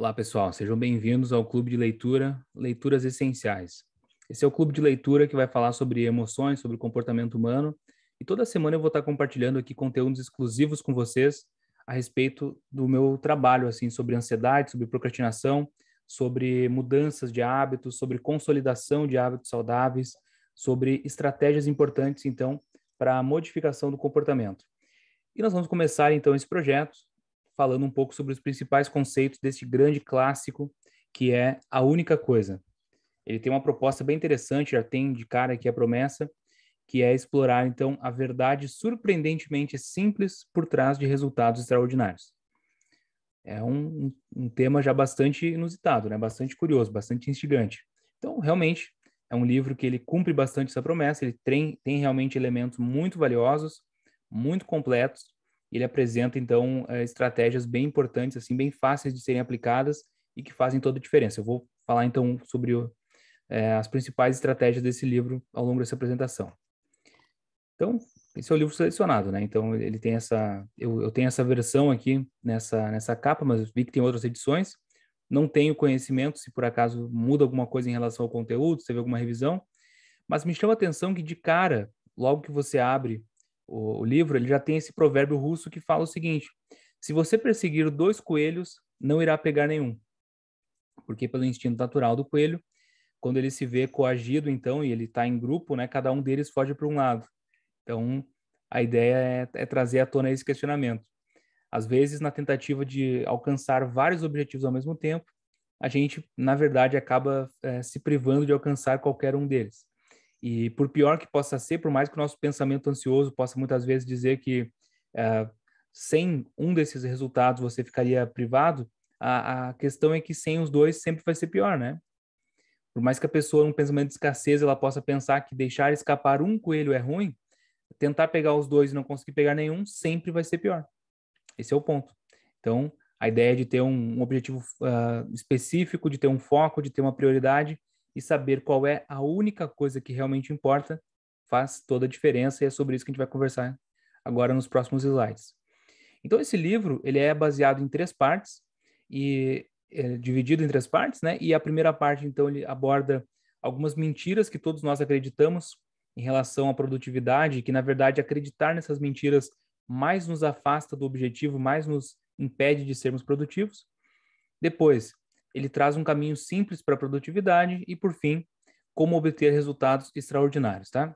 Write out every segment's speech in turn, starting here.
Olá, pessoal. Sejam bem-vindos ao Clube de Leitura Leituras Essenciais. Esse é o clube de leitura que vai falar sobre emoções, sobre comportamento humano. E toda semana eu vou estar compartilhando aqui conteúdos exclusivos com vocês a respeito do meu trabalho, assim, sobre ansiedade, sobre procrastinação, sobre mudanças de hábitos, sobre consolidação de hábitos saudáveis, sobre estratégias importantes, então, para a modificação do comportamento. E nós vamos começar, então, esse projeto falando um pouco sobre os principais conceitos deste grande clássico, que é A Única Coisa. Ele tem uma proposta bem interessante, já tem de cara aqui a promessa, que é explorar então a verdade surpreendentemente simples por trás de resultados extraordinários. É um, um tema já bastante inusitado, né? bastante curioso, bastante instigante. Então, realmente, é um livro que ele cumpre bastante essa promessa, ele tem, tem realmente elementos muito valiosos, muito completos, ele apresenta então eh, estratégias bem importantes, assim, bem fáceis de serem aplicadas e que fazem toda a diferença. Eu vou falar então sobre o, é, as principais estratégias desse livro ao longo dessa apresentação. Então, esse é o livro selecionado, né? Então ele tem essa, eu, eu tenho essa versão aqui nessa nessa capa, mas eu vi que tem outras edições. Não tenho conhecimento se por acaso muda alguma coisa em relação ao conteúdo, se teve alguma revisão, mas me chama a atenção que de cara, logo que você abre o, o livro, ele já tem esse provérbio russo que fala o seguinte: se você perseguir dois coelhos, não irá pegar nenhum. Porque pelo instinto natural do coelho, quando ele se vê coagido, então, e ele está em grupo, né, cada um deles foge para um lado. Então, a ideia é, é, trazer à tona esse questionamento. Às vezes, na tentativa de alcançar vários objetivos ao mesmo tempo, a gente, na verdade, acaba é, se privando de alcançar qualquer um deles. E por pior que possa ser, por mais que o nosso pensamento ansioso possa muitas vezes dizer que eh, sem um desses resultados você ficaria privado, a, a questão é que sem os dois sempre vai ser pior, né? Por mais que a pessoa, num pensamento de escassez, ela possa pensar que deixar escapar um coelho é ruim, tentar pegar os dois e não conseguir pegar nenhum sempre vai ser pior. Esse é o ponto. Então, a ideia de ter um, objetivo uh, específico, de ter um foco, de ter uma prioridade, e saber qual é a única coisa que realmente importa faz toda a diferença e é sobre isso que a gente vai conversar agora nos próximos slides. Então esse livro ele é baseado em três partes e é dividido em três partes, né? E a primeira parte então ele aborda algumas mentiras que todos nós acreditamos em relação à produtividade, que na verdade acreditar nessas mentiras mais nos afasta do objetivo, mais nos impede de sermos produtivos. Depois, ele traz um caminho simples para a produtividade e, por fim, como obter resultados extraordinários, tá?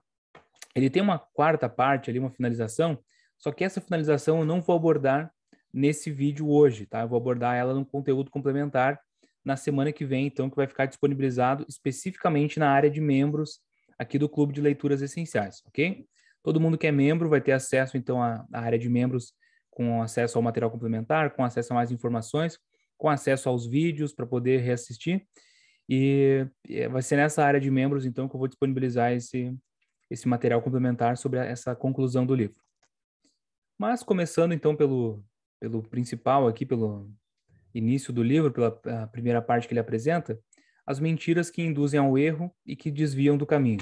Ele tem uma quarta parte ali, uma finalização, só que essa finalização eu não vou abordar nesse vídeo hoje, tá? Eu vou abordar ela no conteúdo complementar na semana que vem, então, que vai ficar disponibilizado especificamente na área de membros aqui do Clube de Leituras Essenciais, ok? Todo mundo que é membro vai ter acesso, então, à, área de membros com acesso ao material complementar, com acesso a mais informações com acesso aos vídeos para poder reassistir. E vai ser nessa área de membros, então, que eu vou disponibilizar esse, esse material complementar sobre essa conclusão do livro. Mas começando, então, pelo, pelo principal aqui, pelo início do livro, pela primeira parte que ele apresenta, as mentiras que induzem ao erro e que desviam do caminho.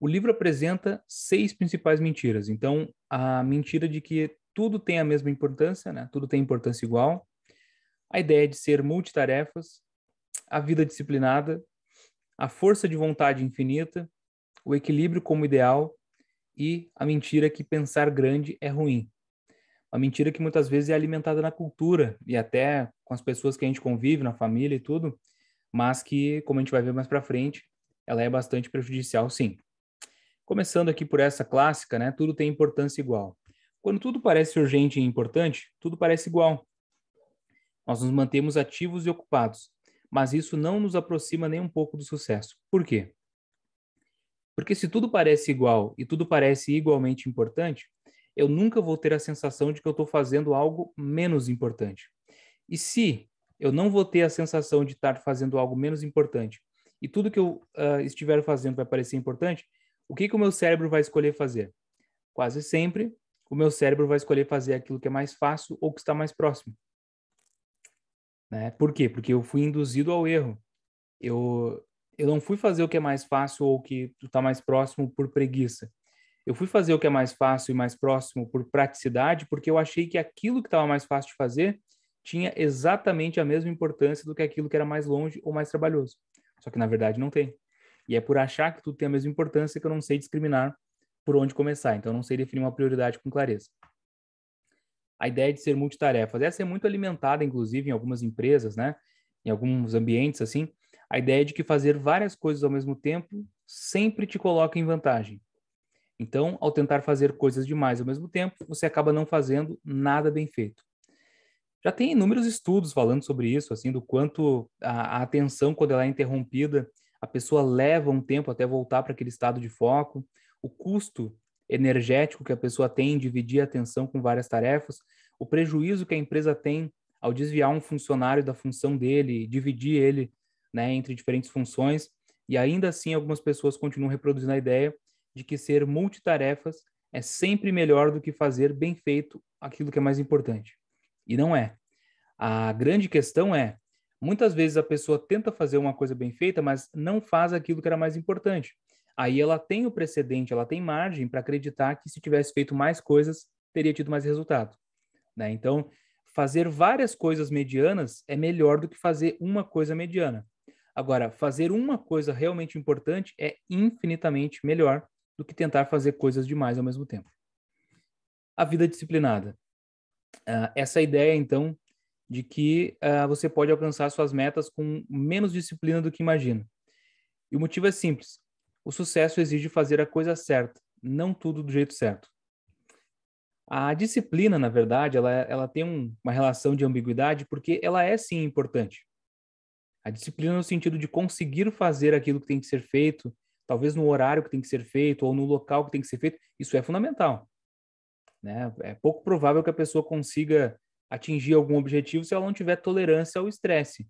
O livro apresenta seis principais mentiras. Então, a mentira de que tudo tem a mesma importância, né? tudo tem importância igual, a ideia de ser multitarefas, a vida disciplinada, a força de vontade infinita, o equilíbrio como ideal e a mentira que pensar grande é ruim. Uma mentira que muitas vezes é alimentada na cultura e até com as pessoas que a gente convive, na família e tudo, mas que, como a gente vai ver mais para frente, ela é bastante prejudicial, sim. Começando aqui por essa clássica, né? Tudo tem importância igual. Quando tudo parece urgente e importante, tudo parece igual. Nós nos mantemos ativos e ocupados, mas isso não nos aproxima nem um pouco do sucesso. Por quê? Porque se tudo parece igual e tudo parece igualmente importante, eu nunca vou ter a sensação de que eu estou fazendo algo menos importante. E se eu não vou ter a sensação de estar fazendo algo menos importante e tudo que eu uh, estiver fazendo vai parecer importante, o que, que o meu cérebro vai escolher fazer? Quase sempre, o meu cérebro vai escolher fazer aquilo que é mais fácil ou que está mais próximo. Né? Por quê? Porque eu fui induzido ao erro. Eu, eu não fui fazer o que é mais fácil ou o que está mais próximo por preguiça. Eu fui fazer o que é mais fácil e mais próximo por praticidade, porque eu achei que aquilo que estava mais fácil de fazer tinha exatamente a mesma importância do que aquilo que era mais longe ou mais trabalhoso. Só que na verdade não tem. E é por achar que tudo tem a mesma importância que eu não sei discriminar por onde começar. Então eu não sei definir uma prioridade com clareza a ideia de ser multitarefas. Essa é muito alimentada, inclusive, em algumas empresas, né? Em alguns ambientes, assim. A ideia de que fazer várias coisas ao mesmo tempo sempre te coloca em vantagem. Então, ao tentar fazer coisas demais ao mesmo tempo, você acaba não fazendo nada bem feito. Já tem inúmeros estudos falando sobre isso, assim, do quanto a, a atenção, quando ela é interrompida, a pessoa leva um tempo até voltar para aquele estado de foco. O custo energético que a pessoa tem em dividir a atenção com várias tarefas, o prejuízo que a empresa tem ao desviar um funcionário da função dele, dividir ele né, entre diferentes funções, e ainda assim algumas pessoas continuam reproduzindo a ideia de que ser multitarefas é sempre melhor do que fazer bem feito aquilo que é mais importante. E não é. A grande questão é, muitas vezes a pessoa tenta fazer uma coisa bem feita, mas não faz aquilo que era mais importante aí ela tem o precedente, ela tem margem para acreditar que se tivesse feito mais coisas, teria tido mais resultado. Né? Então, fazer várias coisas medianas é melhor do que fazer uma coisa mediana. Agora, fazer uma coisa realmente importante é infinitamente melhor do que tentar fazer coisas demais ao mesmo tempo. A vida disciplinada. Uh, essa ideia, então, de que uh, você pode alcançar suas metas com menos disciplina do que imagina. E o motivo é simples. O sucesso exige fazer a coisa certa, não tudo do jeito certo. A disciplina, na verdade, ela, ela tem um, uma relação de ambiguidade porque ela é sim importante. A disciplina no sentido de conseguir fazer aquilo que tem que ser feito, talvez no horário que tem que ser feito ou no local que tem que ser feito, isso é fundamental. Né? É pouco provável que a pessoa consiga atingir algum objetivo se ela não tiver tolerância ao estresse,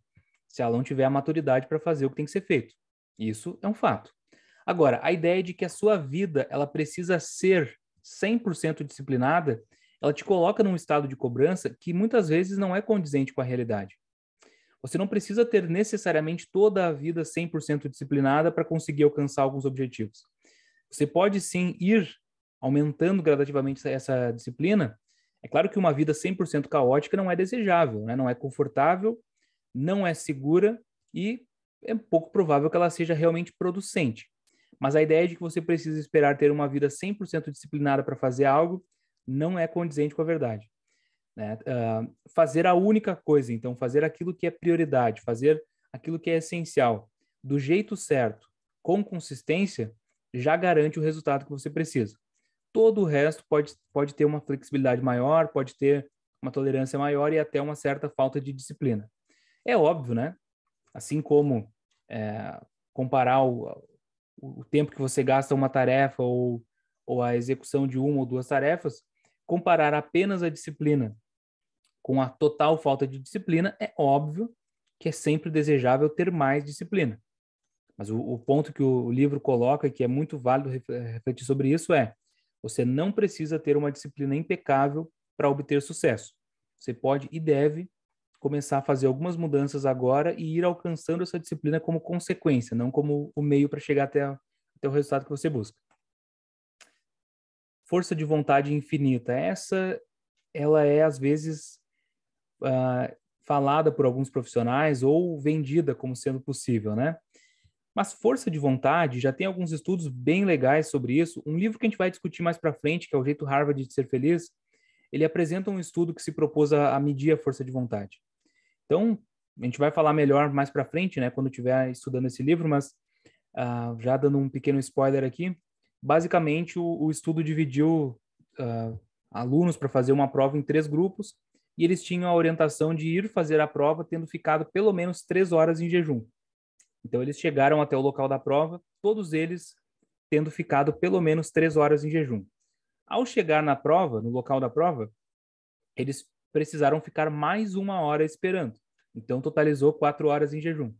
se ela não tiver a maturidade para fazer o que tem que ser feito. Isso é um fato. Agora, a ideia é de que a sua vida ela precisa ser 100% disciplinada, ela te coloca num estado de cobrança que muitas vezes não é condizente com a realidade. Você não precisa ter necessariamente toda a vida 100% disciplinada para conseguir alcançar alguns objetivos. Você pode sim ir aumentando gradativamente essa disciplina. É claro que uma vida 100% caótica não é desejável, né? não é confortável, não é segura e é pouco provável que ela seja realmente producente. Mas a ideia de que você precisa esperar ter uma vida 100% disciplinada para fazer algo não é condizente com a verdade. Né? Uh, fazer a única coisa, então, fazer aquilo que é prioridade, fazer aquilo que é essencial, do jeito certo, com consistência, já garante o resultado que você precisa. Todo o resto pode, pode ter uma flexibilidade maior, pode ter uma tolerância maior e até uma certa falta de disciplina. É óbvio, né? Assim como é, comparar o, o tempo que você gasta uma tarefa ou, ou a execução de uma ou duas tarefas, comparar apenas a disciplina com a total falta de disciplina, é óbvio que é sempre desejável ter mais disciplina. Mas o, o ponto que o livro coloca, que é muito válido refletir sobre isso, é: você não precisa ter uma disciplina impecável para obter sucesso. Você pode e deve começar a fazer algumas mudanças agora e ir alcançando essa disciplina como consequência, não como o meio para chegar até, até o resultado que você busca. Força de vontade infinita. Essa, ela é às vezes uh, falada por alguns profissionais ou vendida como sendo possível, né? Mas força de vontade, já tem alguns estudos bem legais sobre isso. Um livro que a gente vai discutir mais para frente, que é o jeito Harvard de ser feliz, ele apresenta um estudo que se propôs a, a medir a força de vontade. Então, a gente vai falar melhor mais para frente, né, quando estiver estudando esse livro, mas uh, já dando um pequeno spoiler aqui, basicamente o, o estudo dividiu uh, alunos para fazer uma prova em três grupos e eles tinham a orientação de ir fazer a prova tendo ficado pelo menos três horas em jejum. Então eles chegaram até o local da prova, todos eles tendo ficado pelo menos três horas em jejum. Ao chegar na prova, no local da prova, eles precisaram ficar mais uma hora esperando. Então, totalizou quatro horas em jejum.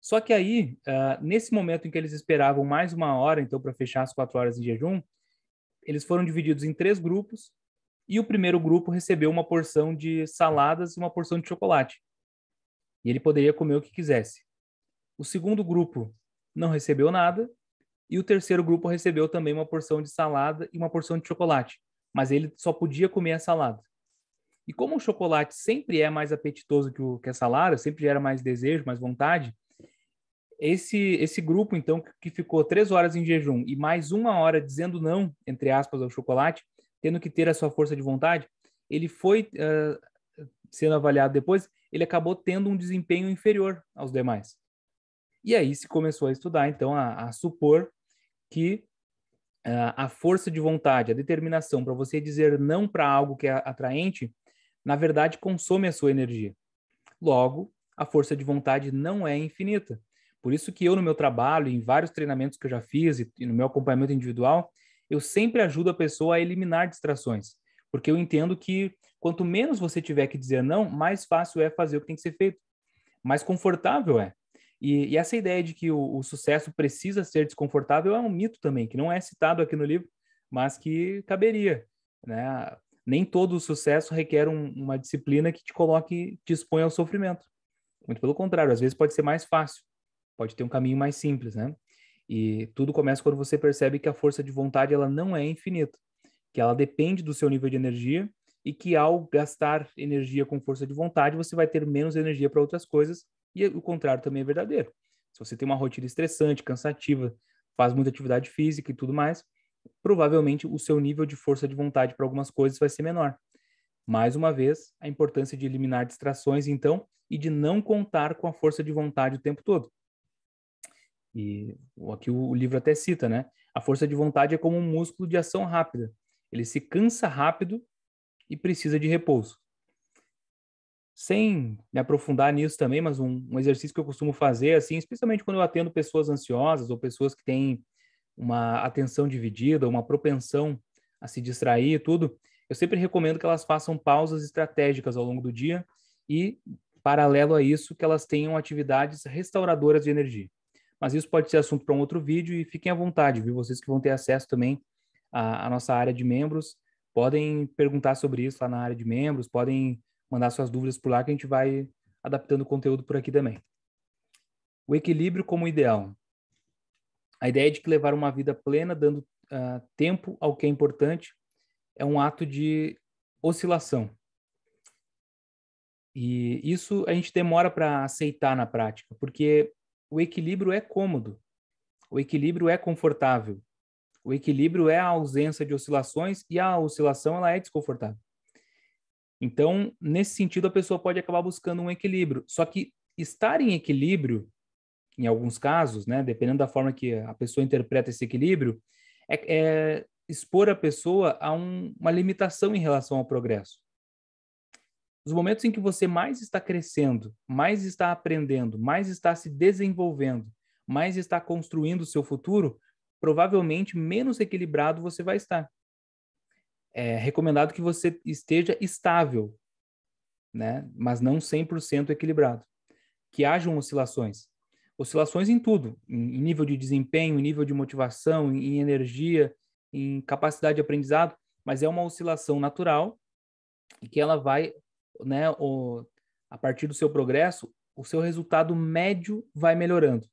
Só que aí, uh, nesse momento em que eles esperavam mais uma hora, então, para fechar as quatro horas em jejum, eles foram divididos em três grupos e o primeiro grupo recebeu uma porção de saladas e uma porção de chocolate. E ele poderia comer o que quisesse. O segundo grupo não recebeu nada e o terceiro grupo recebeu também uma porção de salada e uma porção de chocolate, mas ele só podia comer a salada. E como o chocolate sempre é mais apetitoso que, o, que a salada, sempre gera mais desejo, mais vontade, esse, esse grupo, então, que ficou três horas em jejum e mais uma hora dizendo não, entre aspas, ao chocolate, tendo que ter a sua força de vontade, ele foi uh, sendo avaliado depois, ele acabou tendo um desempenho inferior aos demais. E aí se começou a estudar, então, a, a supor que uh, a força de vontade, a determinação para você dizer não para algo que é atraente, na verdade consome a sua energia. Logo, a força de vontade não é infinita. Por isso que eu no meu trabalho, em vários treinamentos que eu já fiz e no meu acompanhamento individual, eu sempre ajudo a pessoa a eliminar distrações, porque eu entendo que quanto menos você tiver que dizer não, mais fácil é fazer o que tem que ser feito, mais confortável é. E, e essa ideia de que o, o, sucesso precisa ser desconfortável é um mito também, que não é citado aqui no livro, mas que caberia. Né? nem todo sucesso requer um, uma disciplina que te coloque, te exponha ao sofrimento. Muito pelo contrário, às vezes pode ser mais fácil, pode ter um caminho mais simples, né? E tudo começa quando você percebe que a força de vontade ela não é infinita, que ela depende do seu nível de energia e que ao gastar energia com força de vontade, você vai ter menos energia para outras coisas, e o contrário também é verdadeiro. Se você tem uma rotina estressante, cansativa, faz muita atividade física e tudo mais, provavelmente o seu nível de força de vontade para algumas coisas vai ser menor. Mais uma vez, a importância de eliminar distrações, então, e de não contar com a força de vontade o tempo todo. E aqui o livro até cita, né? A força de vontade é como um músculo de ação rápida. Ele se cansa rápido e precisa de repouso. Sem me aprofundar nisso também, mas um, um exercício que eu costumo fazer, assim, especialmente quando eu atendo pessoas ansiosas ou pessoas que têm uma atenção dividida, uma propensão a se distrair e tudo, eu sempre recomendo que elas façam pausas estratégicas ao longo do dia e, paralelo a isso, que elas tenham atividades restauradoras de energia. Mas isso pode ser assunto para um outro vídeo e fiquem à vontade, viu? Vocês que vão ter acesso também à, à nossa área de membros, podem perguntar sobre isso lá na área de membros, podem mandar suas dúvidas por lá que a gente vai adaptando o conteúdo por aqui também. O equilíbrio como ideal. A ideia é de que levar uma vida plena, dando uh, tempo ao que é importante, é um ato de oscilação. E isso a gente demora para aceitar na prática, porque o equilíbrio é cômodo, o equilíbrio é confortável, o equilíbrio é a ausência de oscilações e a oscilação ela é desconfortável. Então, nesse sentido, a pessoa pode acabar buscando um equilíbrio. Só que estar em equilíbrio em alguns casos, né, dependendo da forma que a pessoa interpreta esse equilíbrio, é, é expor a pessoa a um, uma limitação em relação ao progresso. Os momentos em que você mais está crescendo, mais está aprendendo, mais está se desenvolvendo, mais está construindo o seu futuro, provavelmente menos equilibrado você vai estar. É recomendado que você esteja estável, né? mas não 100% equilibrado. Que hajam oscilações oscilações em tudo, em nível de desempenho, em nível de motivação, em energia, em capacidade de aprendizado, mas é uma oscilação natural e que ela vai, né, o, a partir do seu progresso, o seu resultado médio vai melhorando.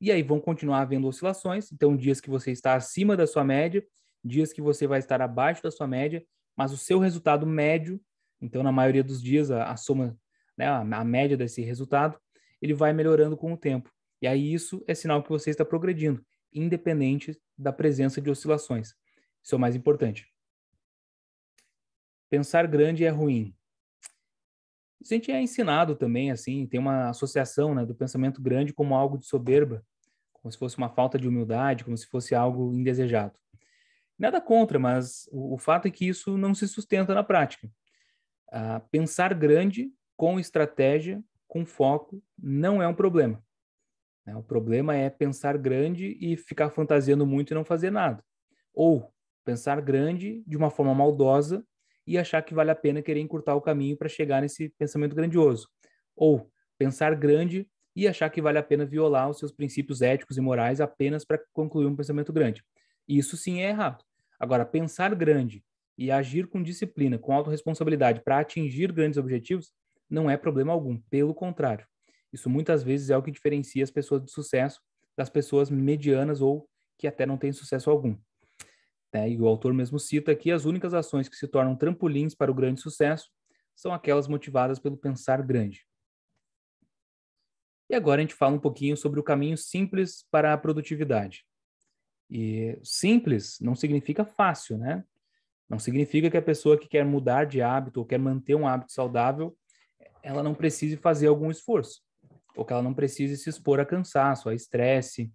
E aí vão continuar havendo oscilações, então dias que você está acima da sua média, dias que você vai estar abaixo da sua média, mas o seu resultado médio, então na maioria dos dias a, a soma, né, a, a média desse resultado, ele vai melhorando com o tempo. E aí isso é sinal que você está progredindo, independente da presença de oscilações. Isso é o mais importante. Pensar grande é ruim. Isso a gente é ensinado também, assim, tem uma associação né, do pensamento grande como algo de soberba, como se fosse uma falta de humildade, como se fosse algo indesejado. Nada contra, mas o, o fato é que isso não se sustenta na prática. Ah, pensar grande com estratégia, com foco, não é um problema. Né? O problema é pensar grande e ficar fantasiando muito e não fazer nada. Ou pensar grande de uma forma maldosa e achar que vale a pena querer encurtar o caminho para chegar nesse pensamento grandioso. Ou pensar grande e achar que vale a pena violar os seus princípios éticos e morais apenas para concluir um pensamento grande. Isso sim é errado. Agora, pensar grande e agir com disciplina, com autorresponsabilidade para atingir grandes objetivos, não é problema algum. Pelo contrário, isso muitas vezes é o que diferencia as pessoas de sucesso das pessoas medianas ou que até não têm sucesso algum. Né? E o autor mesmo cita que as únicas ações que se tornam trampolins para o grande sucesso são aquelas motivadas pelo pensar grande. E agora a gente fala um pouquinho sobre o caminho simples para a produtividade. E simples não significa fácil, né? Não significa que a pessoa que quer mudar de hábito ou quer manter um hábito saudável, ela não precise fazer algum esforço ou que ela não precise se expor a cansaço, a estresse,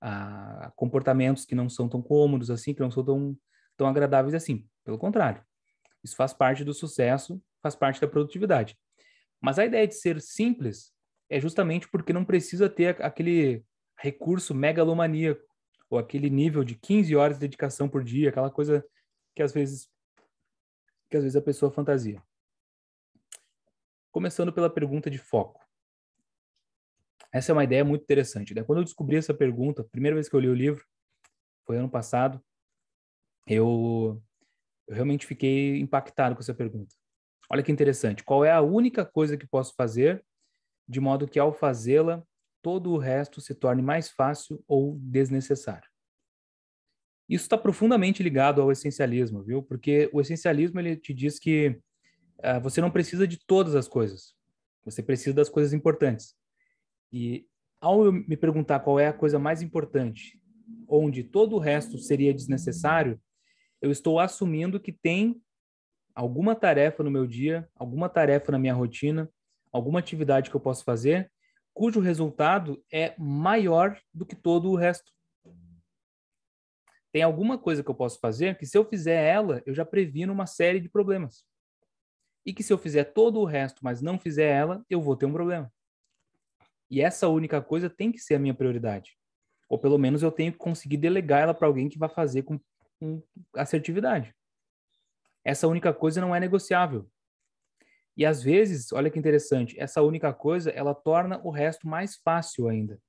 a comportamentos que não são tão cômodos assim, que não são tão, tão agradáveis assim. Pelo contrário, isso faz parte do sucesso, faz parte da produtividade. Mas a ideia de ser simples é justamente porque não precisa ter aquele recurso megalomaníaco ou aquele nível de 15 horas de dedicação por dia, aquela coisa que às vezes que às vezes a pessoa fantasia. Começando pela pergunta de foco. Essa é uma ideia muito interessante. Né? Quando eu descobri essa pergunta, primeira vez que eu li o livro, foi ano passado, eu, eu realmente fiquei impactado com essa pergunta. Olha que interessante. Qual é a única coisa que posso fazer de modo que, ao fazê-la, todo o resto se torne mais fácil ou desnecessário? Isso está profundamente ligado ao essencialismo, viu? Porque o essencialismo ele te diz que uh, você não precisa de todas as coisas. Você precisa das coisas importantes. E ao eu me perguntar qual é a coisa mais importante, onde todo o resto seria desnecessário, eu estou assumindo que tem alguma tarefa no meu dia, alguma tarefa na minha rotina, alguma atividade que eu posso fazer, cujo resultado é maior do que todo o resto. Tem alguma coisa que eu posso fazer que, se eu fizer ela, eu já previno uma série de problemas. E que, se eu fizer todo o resto, mas não fizer ela, eu vou ter um problema. E essa única coisa tem que ser a minha prioridade. Ou pelo menos eu tenho que conseguir delegar ela para alguém que vai fazer com, com assertividade. Essa única coisa não é negociável. E às vezes, olha que interessante, essa única coisa ela torna o resto mais fácil ainda.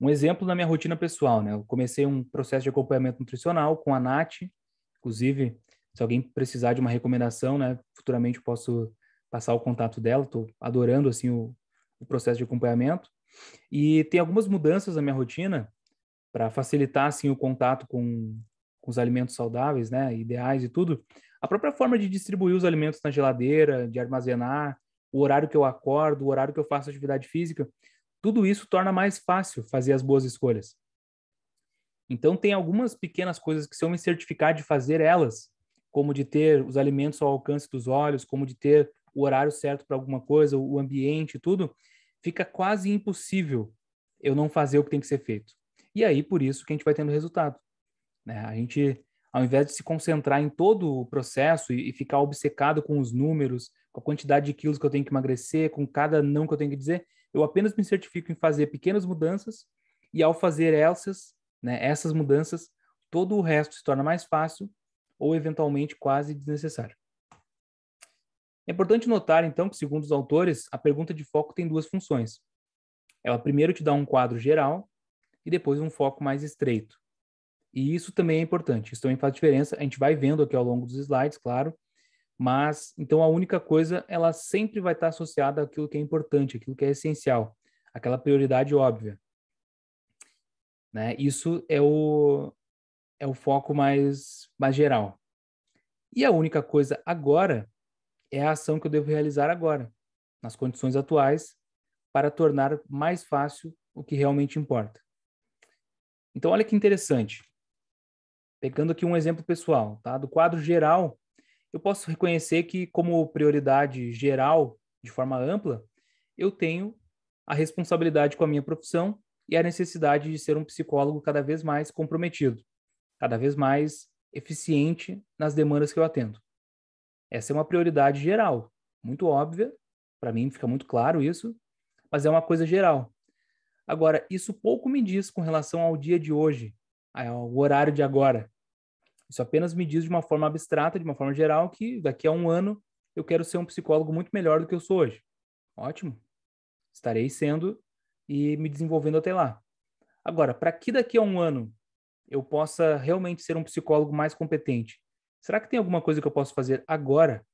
Um exemplo na minha rotina pessoal, né? Eu comecei um processo de acompanhamento nutricional com a Nath, inclusive, se alguém precisar de uma recomendação, né, futuramente posso passar o contato dela, estou adorando assim o, o processo de acompanhamento. E tem algumas mudanças na minha rotina para facilitar assim o contato com, com os alimentos saudáveis, né, ideais e tudo. A própria forma de distribuir os alimentos na geladeira, de armazenar, o horário que eu acordo, o horário que eu faço atividade física, tudo isso torna mais fácil fazer as boas escolhas. Então tem algumas pequenas coisas que se eu me certificar de fazer elas, como de ter os alimentos ao alcance dos olhos, como de ter o horário certo para alguma coisa, o ambiente, tudo, fica quase impossível eu não fazer o que tem que ser feito. E aí, por isso que a gente vai tendo resultado. Né? A gente, ao invés de se concentrar em todo o processo e, e ficar obcecado com os números, com a quantidade de quilos que eu tenho que emagrecer, com cada não que eu tenho que dizer, eu apenas me certifico em fazer pequenas mudanças e ao fazer essas, né, essas mudanças, todo o resto se torna mais fácil ou eventualmente quase desnecessário. É importante notar, então, que, segundo os autores, a pergunta de foco tem duas funções. Ela primeiro te dá um quadro geral e depois um foco mais estreito. E isso também é importante, isso também faz diferença. A gente vai vendo aqui ao longo dos slides, claro, mas então a única coisa, ela sempre vai estar associada àquilo que é importante, àquilo que é essencial, aquela prioridade óbvia. Né? Isso é o, é o foco mais, mais geral. E a única coisa agora é a ação que eu devo realizar agora, nas condições atuais, para tornar mais fácil o que realmente importa. Então, olha que interessante. Pegando aqui um exemplo pessoal, tá? Do quadro geral, eu posso reconhecer que, como prioridade geral, de forma ampla, eu tenho a responsabilidade com a minha profissão e a necessidade de ser um psicólogo cada vez mais comprometido, cada vez mais eficiente nas demandas que eu atendo. Essa é uma prioridade geral, muito óbvia, para mim fica muito claro isso, mas é uma coisa geral. Agora, isso pouco me diz com relação ao dia de hoje, ao horário de agora. Isso apenas me diz de uma forma abstrata, de uma forma geral, que daqui a um ano eu quero ser um psicólogo muito melhor do que eu sou hoje. Ótimo. Estarei sendo e me desenvolvendo até lá. Agora, para que daqui a um ano eu possa realmente ser um psicólogo mais competente, Será que tem alguma coisa que eu posso fazer agora?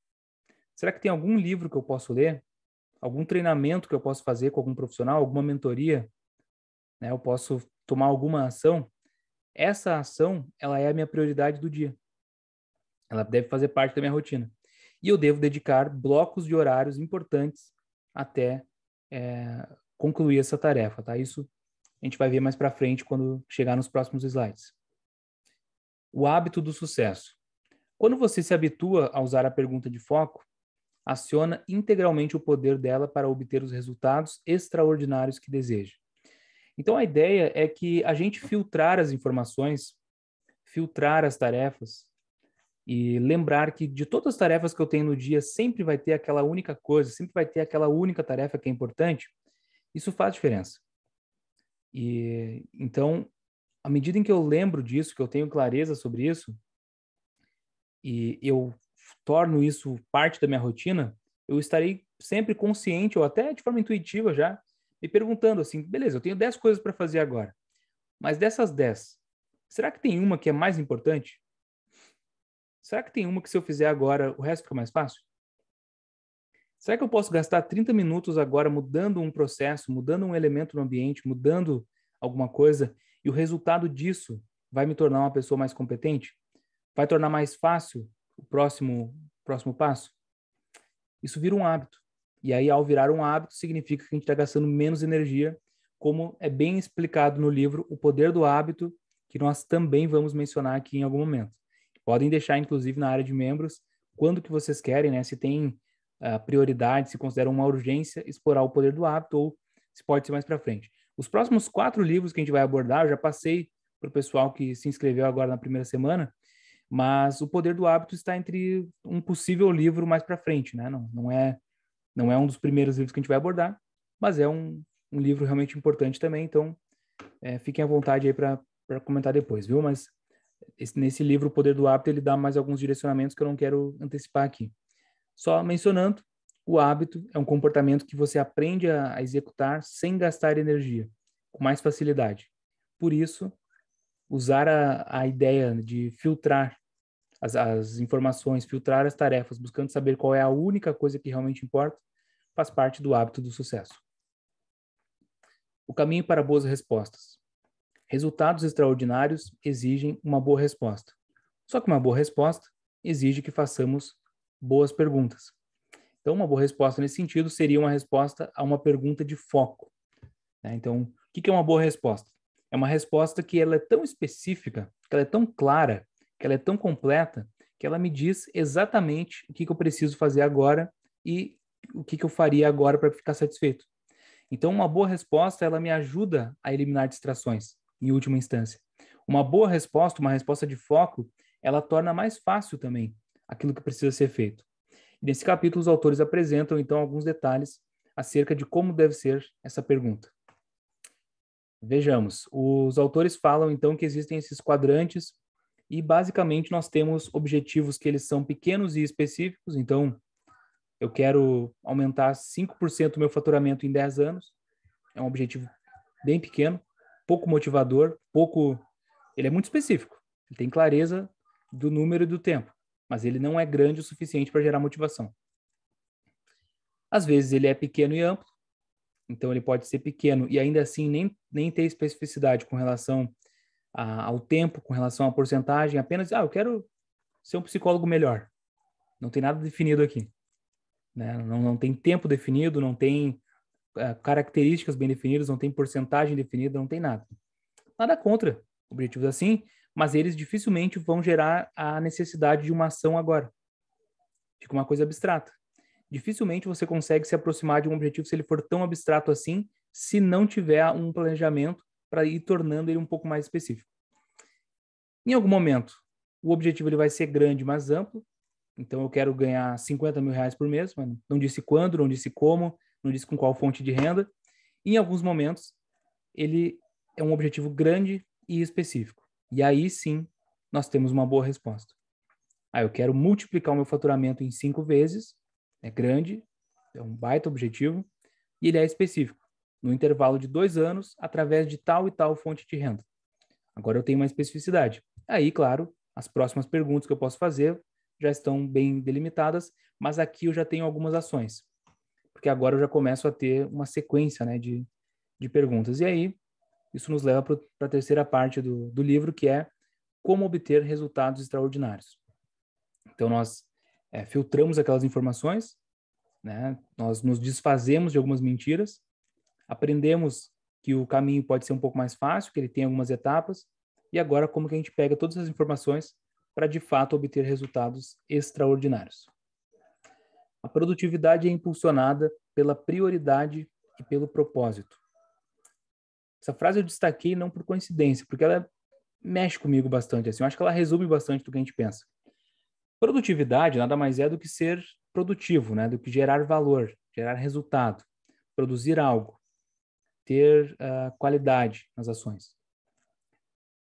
Será que tem algum livro que eu posso ler? Algum treinamento que eu posso fazer com algum profissional? Alguma mentoria? Né? Eu posso tomar alguma ação? Essa ação, ela é a minha prioridade do dia. Ela deve fazer parte da minha rotina. E eu devo dedicar blocos de horários importantes até é, concluir essa tarefa, tá? Isso a gente vai ver mais para frente quando chegar nos próximos slides. O hábito do sucesso. Quando você se habitua a usar a pergunta de foco, aciona integralmente o poder dela para obter os resultados extraordinários que deseja. Então a ideia é que a gente filtrar as informações, filtrar as tarefas e lembrar que de todas as tarefas que eu tenho no dia sempre vai ter aquela única coisa, sempre vai ter aquela única tarefa que é importante. Isso faz diferença. E então, à medida em que eu lembro disso, que eu tenho clareza sobre isso, e eu torno isso parte da minha rotina, eu estarei sempre consciente ou até de forma intuitiva já me perguntando assim, beleza, eu tenho 10 coisas para fazer agora. Mas dessas 10, será que tem uma que é mais importante? Será que tem uma que se eu fizer agora, o resto fica mais fácil? Será que eu posso gastar 30 minutos agora mudando um processo, mudando um elemento no ambiente, mudando alguma coisa, e o resultado disso vai me tornar uma pessoa mais competente? vai tornar mais fácil o próximo, próximo passo? Isso vira um hábito. E aí, ao virar um hábito, significa que a gente está gastando menos energia, como é bem explicado no livro O Poder do Hábito, que nós também vamos mencionar aqui em algum momento. Podem deixar, inclusive, na área de membros, quando que vocês querem, né? Se tem uh, prioridade, se considera uma urgência explorar o poder do hábito ou se pode ser mais para frente. Os próximos quatro livros que a gente vai abordar, eu já passei para o pessoal que se inscreveu agora na primeira semana, mas o poder do hábito está entre um possível livro mais para frente, né? Não, não é não é um dos primeiros livros que a gente vai abordar, mas é um, um livro realmente importante também. Então é, fiquem à vontade aí para comentar depois, viu? Mas esse, nesse livro o poder do hábito ele dá mais alguns direcionamentos que eu não quero antecipar aqui. Só mencionando, o hábito é um comportamento que você aprende a, a executar sem gastar energia, com mais facilidade. Por isso, usar a, a ideia de filtrar as, as informações, filtrar as tarefas, buscando saber qual é a única coisa que realmente importa, faz parte do hábito do sucesso. O caminho para boas respostas. Resultados extraordinários exigem uma boa resposta. Só que uma boa resposta exige que façamos boas perguntas. Então, uma boa resposta nesse sentido seria uma resposta a uma pergunta de foco. Né? Então, o que é uma boa resposta? É uma resposta que ela é tão específica, que ela é tão clara, que ela é tão completa que ela me diz exatamente o que, que eu preciso fazer agora e o que, que eu faria agora para ficar satisfeito. Então, uma boa resposta, ela me ajuda a eliminar distrações, em última instância. Uma boa resposta, uma resposta de foco, ela torna mais fácil também aquilo que precisa ser feito. nesse capítulo, os autores apresentam, então, alguns detalhes acerca de como deve ser essa pergunta. Vejamos. Os autores falam, então, que existem esses quadrantes e basicamente nós temos objetivos que eles são pequenos e específicos, então eu quero aumentar 5% do meu faturamento em 10 anos. É um objetivo bem pequeno, pouco motivador, pouco ele é muito específico. Ele tem clareza do número e do tempo, mas ele não é grande o suficiente para gerar motivação. Às vezes ele é pequeno e amplo, então ele pode ser pequeno e ainda assim nem, nem ter especificidade com relação a, ao tempo, com relação à porcentagem, apenas, ah, eu quero ser um psicólogo melhor. Não tem nada definido aqui. Né? Não, não tem tempo definido, não tem uh, características bem definidas, não tem porcentagem definida, não tem nada. Nada contra objetivos assim, mas eles dificilmente vão gerar a necessidade de uma ação agora. Fica uma coisa abstrata. Dificilmente você consegue se aproximar de um objetivo se ele for tão abstrato assim, se não tiver um planejamento para ir tornando ele um pouco mais específico. Em algum momento, o objetivo ele vai ser grande, mais amplo. Então, eu quero ganhar 50 mil reais por mês, mas não disse quando, não disse como, não disse com qual fonte de renda. Em alguns momentos, ele é um objetivo grande e específico. E aí sim, nós temos uma boa resposta. Ah, eu quero multiplicar o meu faturamento em cinco vezes, é grande, é um baita objetivo, e ele é específico no intervalo de dois anos através de tal e tal fonte de renda. Agora eu tenho uma especificidade. Aí, claro, as próximas perguntas que eu posso fazer já estão bem delimitadas, mas aqui eu já tenho algumas ações, porque agora eu já começo a ter uma sequência né, de, de perguntas. E aí, isso nos leva para a terceira parte do, do livro, que é como obter resultados extraordinários. Então, nós é, filtramos aquelas informações, né? nós nos desfazemos de algumas mentiras Aprendemos que o caminho pode ser um pouco mais fácil, que ele tem algumas etapas, e agora como que a gente pega todas as informações para de fato obter resultados extraordinários. A produtividade é impulsionada pela prioridade e pelo propósito. Essa frase eu destaquei não por coincidência, porque ela mexe comigo bastante. Assim, eu acho que ela resume bastante do que a gente pensa. Produtividade nada mais é do que ser produtivo, né? do que gerar valor, gerar resultado, produzir algo ter uh, qualidade nas ações.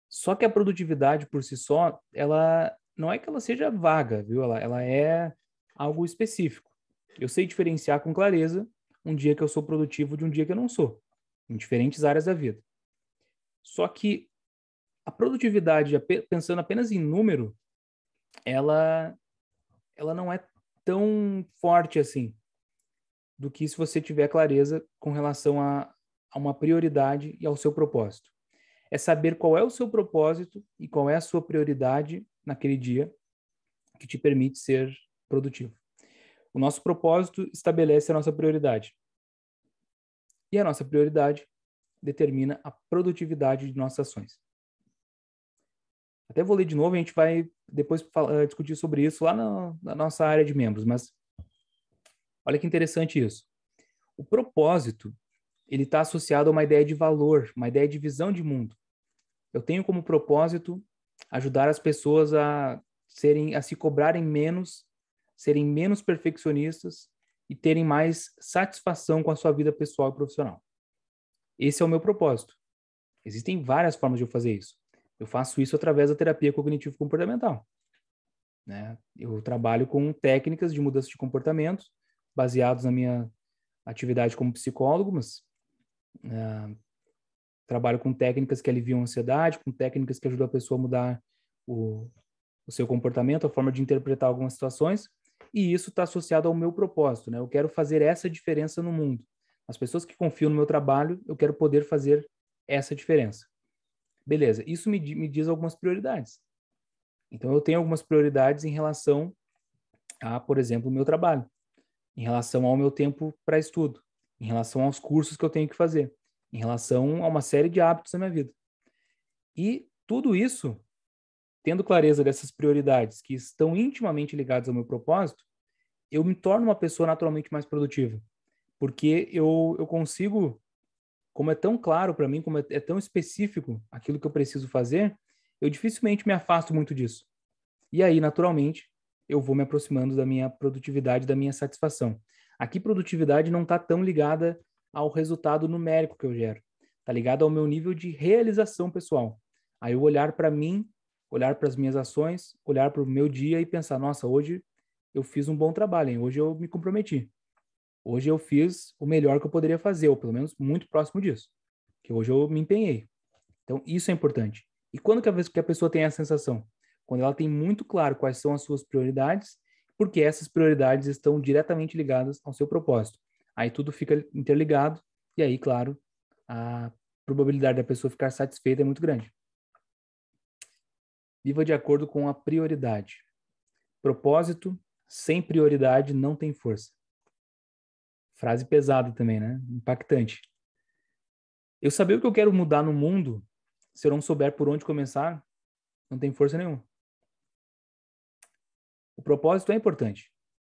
Só que a produtividade por si só, ela não é que ela seja vaga, viu? Ela, ela é algo específico. Eu sei diferenciar com clareza um dia que eu sou produtivo de um dia que eu não sou, em diferentes áreas da vida. Só que a produtividade, pensando apenas em número, ela, ela não é tão forte assim do que se você tiver clareza com relação a, a uma prioridade e ao seu propósito. É saber qual é o seu propósito e qual é a sua prioridade naquele dia que te permite ser produtivo. O nosso propósito estabelece a nossa prioridade. E a nossa prioridade determina a produtividade de nossas ações. Até vou ler de novo, a gente vai depois falar, eh, discutir sobre isso lá na, na nossa área de membros, mas olha que interessante isso. O propósito ele está associado a uma ideia de valor, uma ideia de visão de mundo. Eu tenho como propósito ajudar as pessoas a serem, a se cobrarem menos, serem menos perfeccionistas e terem mais satisfação com a sua vida pessoal e profissional. Esse é o meu propósito. Existem várias formas de eu fazer isso. Eu faço isso através da terapia cognitivo-comportamental. Né? Eu trabalho com técnicas de mudança de comportamento baseados na minha atividade como psicólogo, mas Uh, trabalho com técnicas que aliviam a ansiedade, com técnicas que ajudam a pessoa a mudar o, o seu comportamento, a forma de interpretar algumas situações, e isso está associado ao meu propósito, né? Eu quero fazer essa diferença no mundo. As pessoas que confiam no meu trabalho, eu quero poder fazer essa diferença. Beleza, isso me, me diz algumas prioridades. Então, eu tenho algumas prioridades em relação a, por exemplo, o meu trabalho, em relação ao meu tempo para estudo, em relação aos cursos que eu tenho que fazer, em relação a uma série de hábitos na minha vida. E tudo isso, tendo clareza dessas prioridades que estão intimamente ligadas ao meu propósito, eu me torno uma pessoa naturalmente mais produtiva, porque eu, eu consigo, como é tão claro para mim, como é, é tão específico aquilo que eu preciso fazer, eu dificilmente me afasto muito disso. E aí, naturalmente, eu vou me aproximando da minha produtividade, da minha satisfação. Aqui, produtividade não está tão ligada ao resultado numérico que eu gero. Está ligada ao meu nível de realização pessoal. Aí eu olhar para mim, olhar para as minhas ações, olhar para o meu dia e pensar: nossa, hoje eu fiz um bom trabalho, hein? hoje eu me comprometi. Hoje eu fiz o melhor que eu poderia fazer, ou pelo menos muito próximo disso. Que hoje eu me empenhei. Então, isso é importante. E quando que a pessoa tem essa sensação? Quando ela tem muito claro quais são as suas prioridades porque essas prioridades estão diretamente ligadas ao seu propósito. Aí tudo fica interligado, e aí, claro, a probabilidade da pessoa ficar satisfeita é muito grande. Viva de acordo com a prioridade. Propósito sem prioridade não tem força. Frase pesada também, né? Impactante. Eu saber o que eu quero mudar no mundo, se eu não souber por onde começar, não tem força nenhuma o propósito é importante.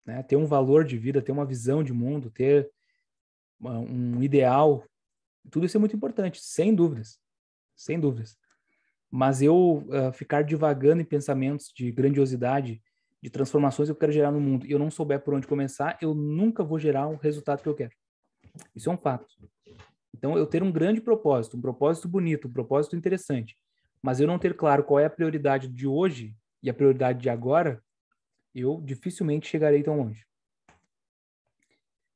Né? Ter um valor de vida, ter uma visão de mundo, ter um ideal, tudo isso é muito importante, sem dúvidas. Sem dúvidas. Mas eu uh, ficar divagando em pensamentos de grandiosidade, de transformações que eu quero gerar no mundo, e eu não souber por onde começar, eu nunca vou gerar o resultado que eu quero. Isso é um fato. Então, eu ter um grande propósito, um propósito bonito, um propósito interessante, mas eu não ter claro qual é a prioridade de hoje e a prioridade de agora, eu dificilmente chegarei tão longe.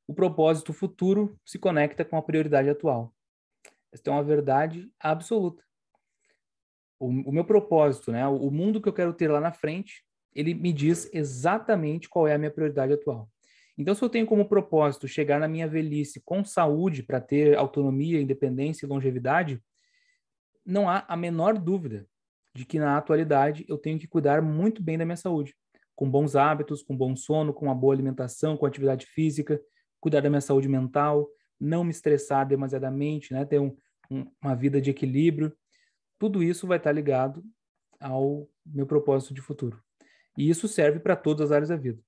O propósito futuro se conecta com a prioridade atual. Esta é uma verdade absoluta. O, o meu propósito, né, o, o mundo que eu quero ter lá na frente, ele me diz exatamente qual é a minha prioridade atual. Então, se eu tenho como propósito chegar na minha velhice com saúde para ter autonomia, independência e longevidade, não há a menor dúvida de que na atualidade eu tenho que cuidar muito bem da minha saúde com bons hábitos, com bom sono, com uma boa alimentação, com atividade física, cuidar da minha saúde mental, não me estressar demasiadamente, né? ter um, um, uma vida de equilíbrio. Tudo isso vai estar ligado ao meu propósito de futuro. E isso serve para todas as áreas da vida.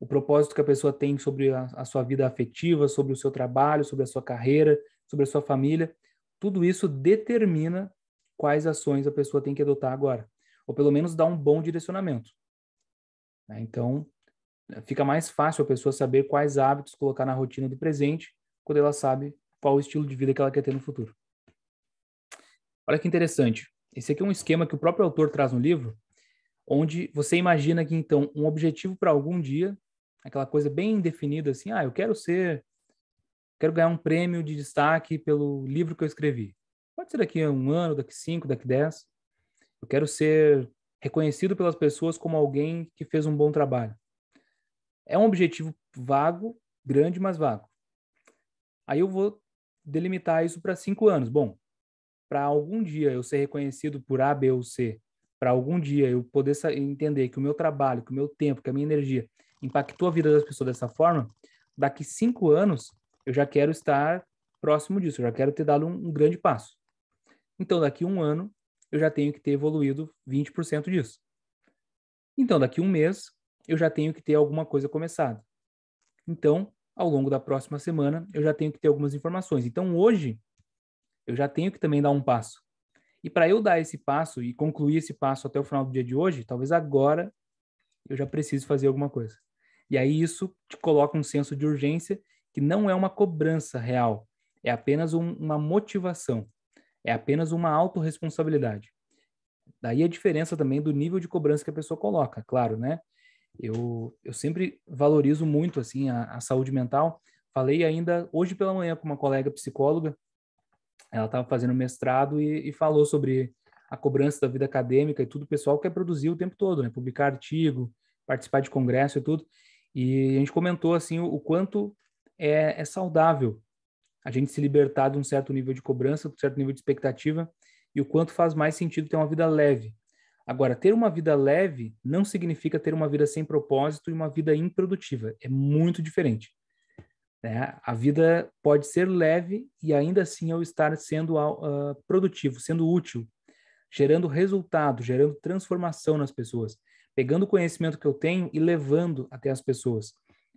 O propósito que a pessoa tem sobre a, a sua vida afetiva, sobre o seu trabalho, sobre a sua carreira, sobre a sua família, tudo isso determina quais ações a pessoa tem que adotar agora, ou pelo menos dá um bom direcionamento. Né? Então, fica mais fácil a pessoa saber quais hábitos colocar na rotina do presente quando ela sabe qual o estilo de vida que ela quer ter no futuro. Olha que interessante. Esse aqui é um esquema que o próprio autor traz no livro, onde você imagina que então um objetivo para algum dia, aquela coisa bem definida assim, ah, eu quero ser quero ganhar um prêmio de destaque pelo livro que eu escrevi. Pode ser daqui a um ano, daqui cinco, daqui dez. Eu quero ser reconhecido pelas pessoas como alguém que fez um bom trabalho. É um objetivo vago, grande, mas vago. Aí eu vou delimitar isso para cinco anos. Bom, para algum dia eu ser reconhecido por A, B ou C, para algum dia eu poder entender que o meu trabalho, que o meu tempo, que a minha energia impactou a vida das pessoas dessa forma, daqui cinco anos eu já quero estar próximo disso, eu já quero ter dado um, um grande passo. Então, daqui um ano, eu já tenho que ter evoluído 20% disso. Então, daqui a um mês, eu já tenho que ter alguma coisa começada. Então, ao longo da próxima semana, eu já tenho que ter algumas informações. Então, hoje, eu já tenho que também dar um passo. E para eu dar esse passo e concluir esse passo até o final do dia de hoje, talvez agora eu já precise fazer alguma coisa. E aí isso te coloca um senso de urgência que não é uma cobrança real, é apenas um, uma motivação. É apenas uma autorresponsabilidade. Daí a diferença também do nível de cobrança que a pessoa coloca, claro, né? Eu, eu sempre valorizo muito, assim, a, a saúde mental. Falei ainda hoje pela manhã com uma colega psicóloga, ela estava fazendo mestrado e, e falou sobre a cobrança da vida acadêmica e tudo, o pessoal quer produzir o tempo todo, né? Publicar artigo, participar de congresso e tudo. E a gente comentou assim o quanto é, é saudável a gente se libertar de um certo nível de cobrança, de um certo nível de expectativa e o quanto faz mais sentido ter uma vida leve. Agora, ter uma vida leve não significa ter uma vida sem propósito e uma vida improdutiva. É muito diferente. Né? A vida pode ser leve e ainda assim eu estar sendo uh, produtivo, sendo útil, gerando resultado, gerando transformação nas pessoas, pegando o conhecimento que eu tenho e levando até as pessoas,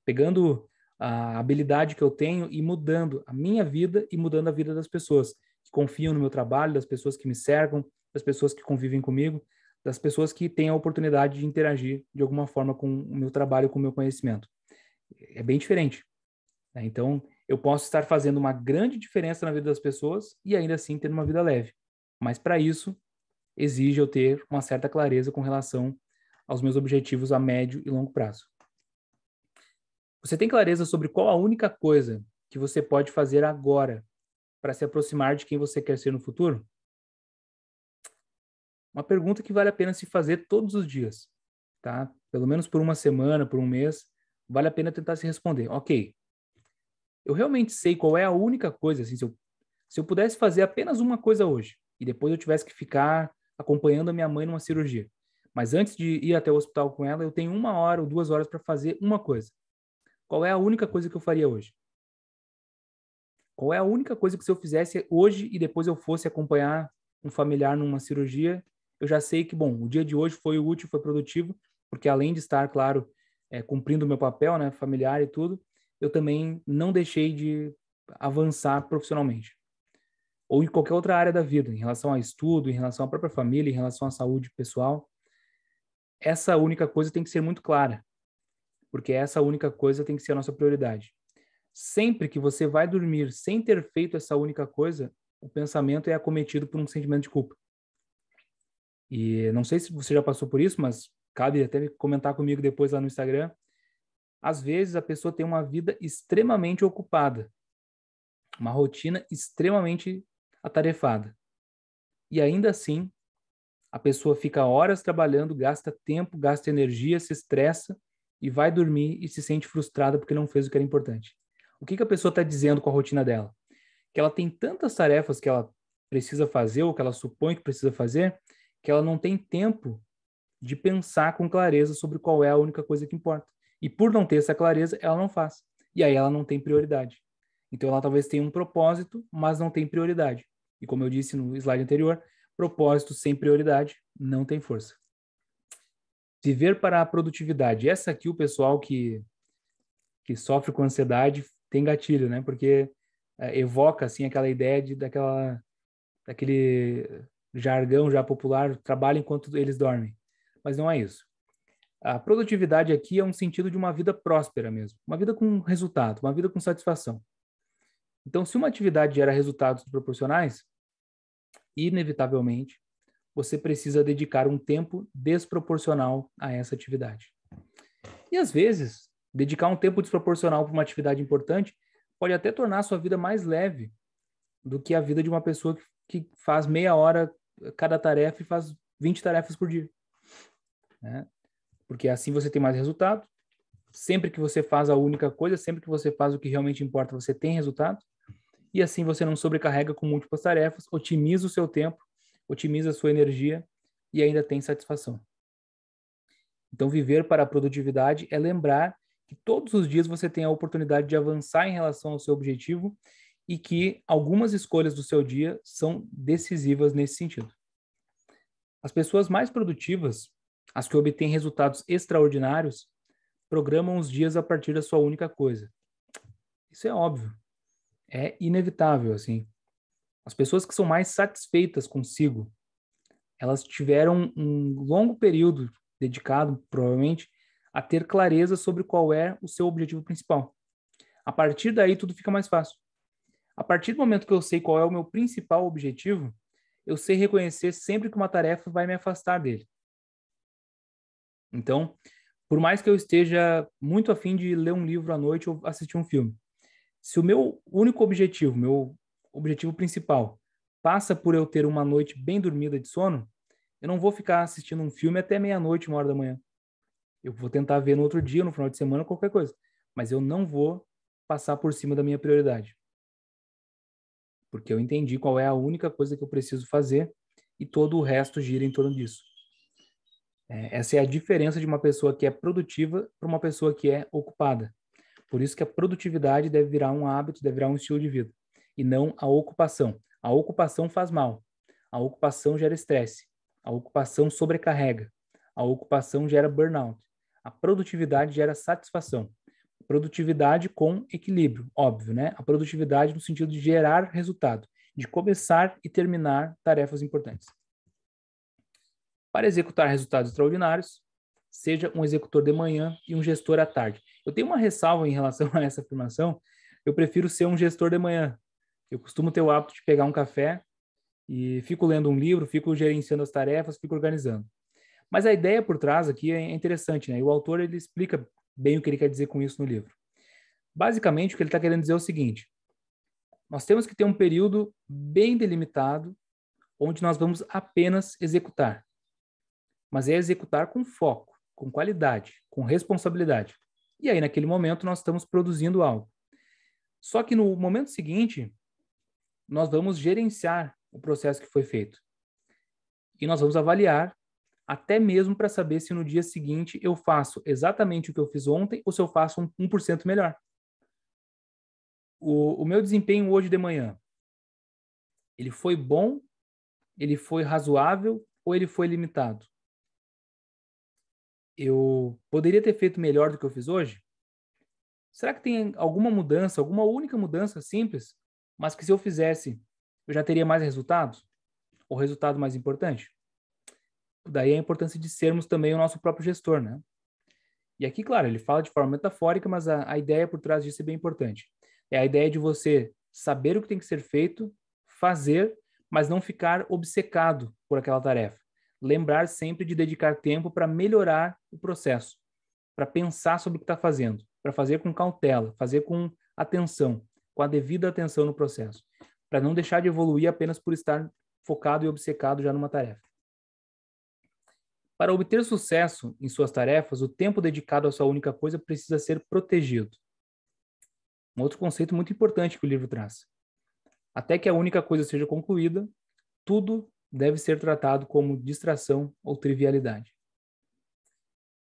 pegando a habilidade que eu tenho e mudando a minha vida e mudando a vida das pessoas que confiam no meu trabalho, das pessoas que me cercam, das pessoas que convivem comigo, das pessoas que têm a oportunidade de interagir de alguma forma com o meu trabalho, com o meu conhecimento. É bem diferente. Né? Então, eu posso estar fazendo uma grande diferença na vida das pessoas e ainda assim ter uma vida leve. Mas para isso, exige eu ter uma certa clareza com relação aos meus objetivos a médio e longo prazo. Você tem clareza sobre qual a única coisa que você pode fazer agora para se aproximar de quem você quer ser no futuro? Uma pergunta que vale a pena se fazer todos os dias, tá? Pelo menos por uma semana, por um mês, vale a pena tentar se responder. OK. Eu realmente sei qual é a única coisa, assim, se eu, se eu pudesse fazer apenas uma coisa hoje e depois eu tivesse que ficar acompanhando a minha mãe numa cirurgia, mas antes de ir até o hospital com ela, eu tenho uma hora ou duas horas para fazer uma coisa. Qual é a única coisa que eu faria hoje? Qual é a única coisa que se eu fizesse hoje e depois eu fosse acompanhar um familiar numa cirurgia, eu já sei que, bom, o dia de hoje foi útil, foi produtivo, porque além de estar, claro, é, cumprindo o meu papel, né, familiar e tudo, eu também não deixei de avançar profissionalmente. Ou em qualquer outra área da vida, em relação a estudo, em relação à própria família, em relação à saúde pessoal. Essa única coisa tem que ser muito clara porque essa única coisa tem que ser a nossa prioridade. Sempre que você vai dormir sem ter feito essa única coisa, o pensamento é acometido por um sentimento de culpa. E não sei se você já passou por isso, mas cabe até comentar comigo depois lá no Instagram. Às vezes a pessoa tem uma vida extremamente ocupada, uma rotina extremamente atarefada. E ainda assim, a pessoa fica horas trabalhando, gasta tempo, gasta energia, se estressa e vai dormir e se sente frustrada porque não fez o que era importante. O que, que a pessoa está dizendo com a rotina dela? Que ela tem tantas tarefas que ela precisa fazer ou que ela supõe que precisa fazer, que ela não tem tempo de pensar com clareza sobre qual é a única coisa que importa. E por não ter essa clareza, ela não faz. E aí ela não tem prioridade. Então ela talvez tenha um propósito, mas não tem prioridade. E como eu disse no slide anterior, propósito sem prioridade não tem força. Viver para a produtividade. Essa aqui, o pessoal que, que sofre com ansiedade tem gatilho, né? Porque é, evoca, assim, aquela ideia de, daquela, daquele jargão já popular, trabalha enquanto eles dormem. Mas não é isso. A produtividade aqui é um sentido de uma vida próspera mesmo, uma vida com resultado, uma vida com satisfação. Então, se uma atividade gera resultados proporcionais, inevitavelmente você precisa dedicar um tempo desproporcional a essa atividade. E às vezes, dedicar um tempo desproporcional para uma atividade importante pode até tornar a sua vida mais leve do que a vida de uma pessoa que, faz meia hora cada tarefa e faz 20 tarefas por dia. Né? Porque assim você tem mais resultado. Sempre que você faz a única coisa, sempre que você faz o que realmente importa, você tem resultado. E assim você não sobrecarrega com múltiplas tarefas, otimiza o seu tempo otimiza sua energia e ainda tem satisfação. Então, viver para a produtividade é lembrar que todos os dias você tem a oportunidade de avançar em relação ao seu objetivo e que algumas escolhas do seu dia são decisivas nesse sentido. As pessoas mais produtivas, as que obtêm resultados extraordinários, programam os dias a partir da sua única coisa. Isso é óbvio. É inevitável, assim. As pessoas que são mais satisfeitas consigo, elas tiveram um longo período dedicado, provavelmente, a ter clareza sobre qual é o seu objetivo principal. A partir daí, tudo fica mais fácil. A partir do momento que eu sei qual é o meu principal objetivo, eu sei reconhecer sempre que uma tarefa vai me afastar dele. Então, por mais que eu esteja muito afim de ler um livro à noite ou assistir um filme, se o meu único objetivo, meu objetivo principal passa por eu ter uma noite bem dormida de sono, eu não vou ficar assistindo um filme até meia-noite, uma hora da manhã. Eu vou tentar ver no outro dia, no final de semana, qualquer coisa. Mas eu não vou passar por cima da minha prioridade. Porque eu entendi qual é a única coisa que eu preciso fazer e todo o resto gira em torno disso. É, essa é a diferença de uma pessoa que é produtiva para uma pessoa que é ocupada. Por isso que a produtividade deve virar um hábito, deve virar um estilo de vida e não a ocupação. A ocupação faz mal. A ocupação gera estresse. A ocupação sobrecarrega. A ocupação gera burnout. A produtividade gera satisfação. Produtividade com equilíbrio, óbvio, né? A produtividade no sentido de gerar resultado, de começar e terminar tarefas importantes. Para executar resultados extraordinários, seja um executor de manhã e um gestor à tarde. Eu tenho uma ressalva em relação a essa afirmação. Eu prefiro ser um gestor de manhã, eu costumo ter o hábito de pegar um café e fico lendo um livro, fico gerenciando as tarefas, fico organizando. Mas a ideia por trás aqui é interessante, né? E o autor ele explica bem o que ele quer dizer com isso no livro. Basicamente, o que ele está querendo dizer é o seguinte: nós temos que ter um período bem delimitado onde nós vamos apenas executar. Mas é executar com foco, com qualidade, com responsabilidade. E aí, naquele momento, nós estamos produzindo algo. Só que no momento seguinte, nós vamos gerenciar o processo que foi feito. E nós vamos avaliar até mesmo para saber se no dia seguinte eu faço exatamente o que eu fiz ontem ou se eu faço um 1% melhor. O, o meu desempenho hoje de manhã, ele foi bom, ele foi razoável ou ele foi limitado? Eu poderia ter feito melhor do que eu fiz hoje? Será que tem alguma mudança, alguma única mudança simples mas que se eu fizesse, eu já teria mais resultados? O resultado mais importante? Daí a importância de sermos também o nosso próprio gestor, né? E aqui, claro, ele fala de forma metafórica, mas a, a ideia por trás disso é bem importante. É a ideia de você saber o que tem que ser feito, fazer, mas não ficar obcecado por aquela tarefa. Lembrar sempre de dedicar tempo para melhorar o processo, para pensar sobre o que está fazendo, para fazer com cautela, fazer com atenção, com a devida atenção no processo, para não deixar de evoluir apenas por estar focado e obcecado já numa tarefa. Para obter sucesso em suas tarefas, o tempo dedicado à sua única coisa precisa ser protegido. Um outro conceito muito importante que o livro traz. Até que a única coisa seja concluída, tudo deve ser tratado como distração ou trivialidade.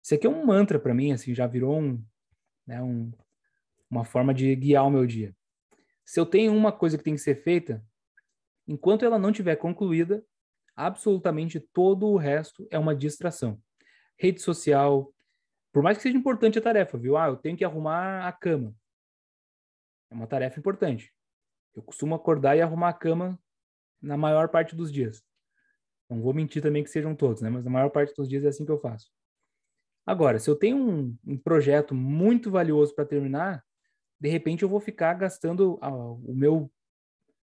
Isso aqui é um mantra para mim, assim, já virou um, né, um, uma forma de guiar o meu dia. Se eu tenho uma coisa que tem que ser feita, enquanto ela não tiver concluída, absolutamente todo o resto é uma distração. Rede social, por mais que seja importante a tarefa, viu? Ah, eu tenho que arrumar a cama. É uma tarefa importante. Eu costumo acordar e arrumar a cama na maior parte dos dias. Não vou mentir também que sejam todos, né? Mas na maior parte dos dias é assim que eu faço. Agora, se eu tenho um, um projeto muito valioso para terminar, de repente eu vou ficar gastando ah, o meu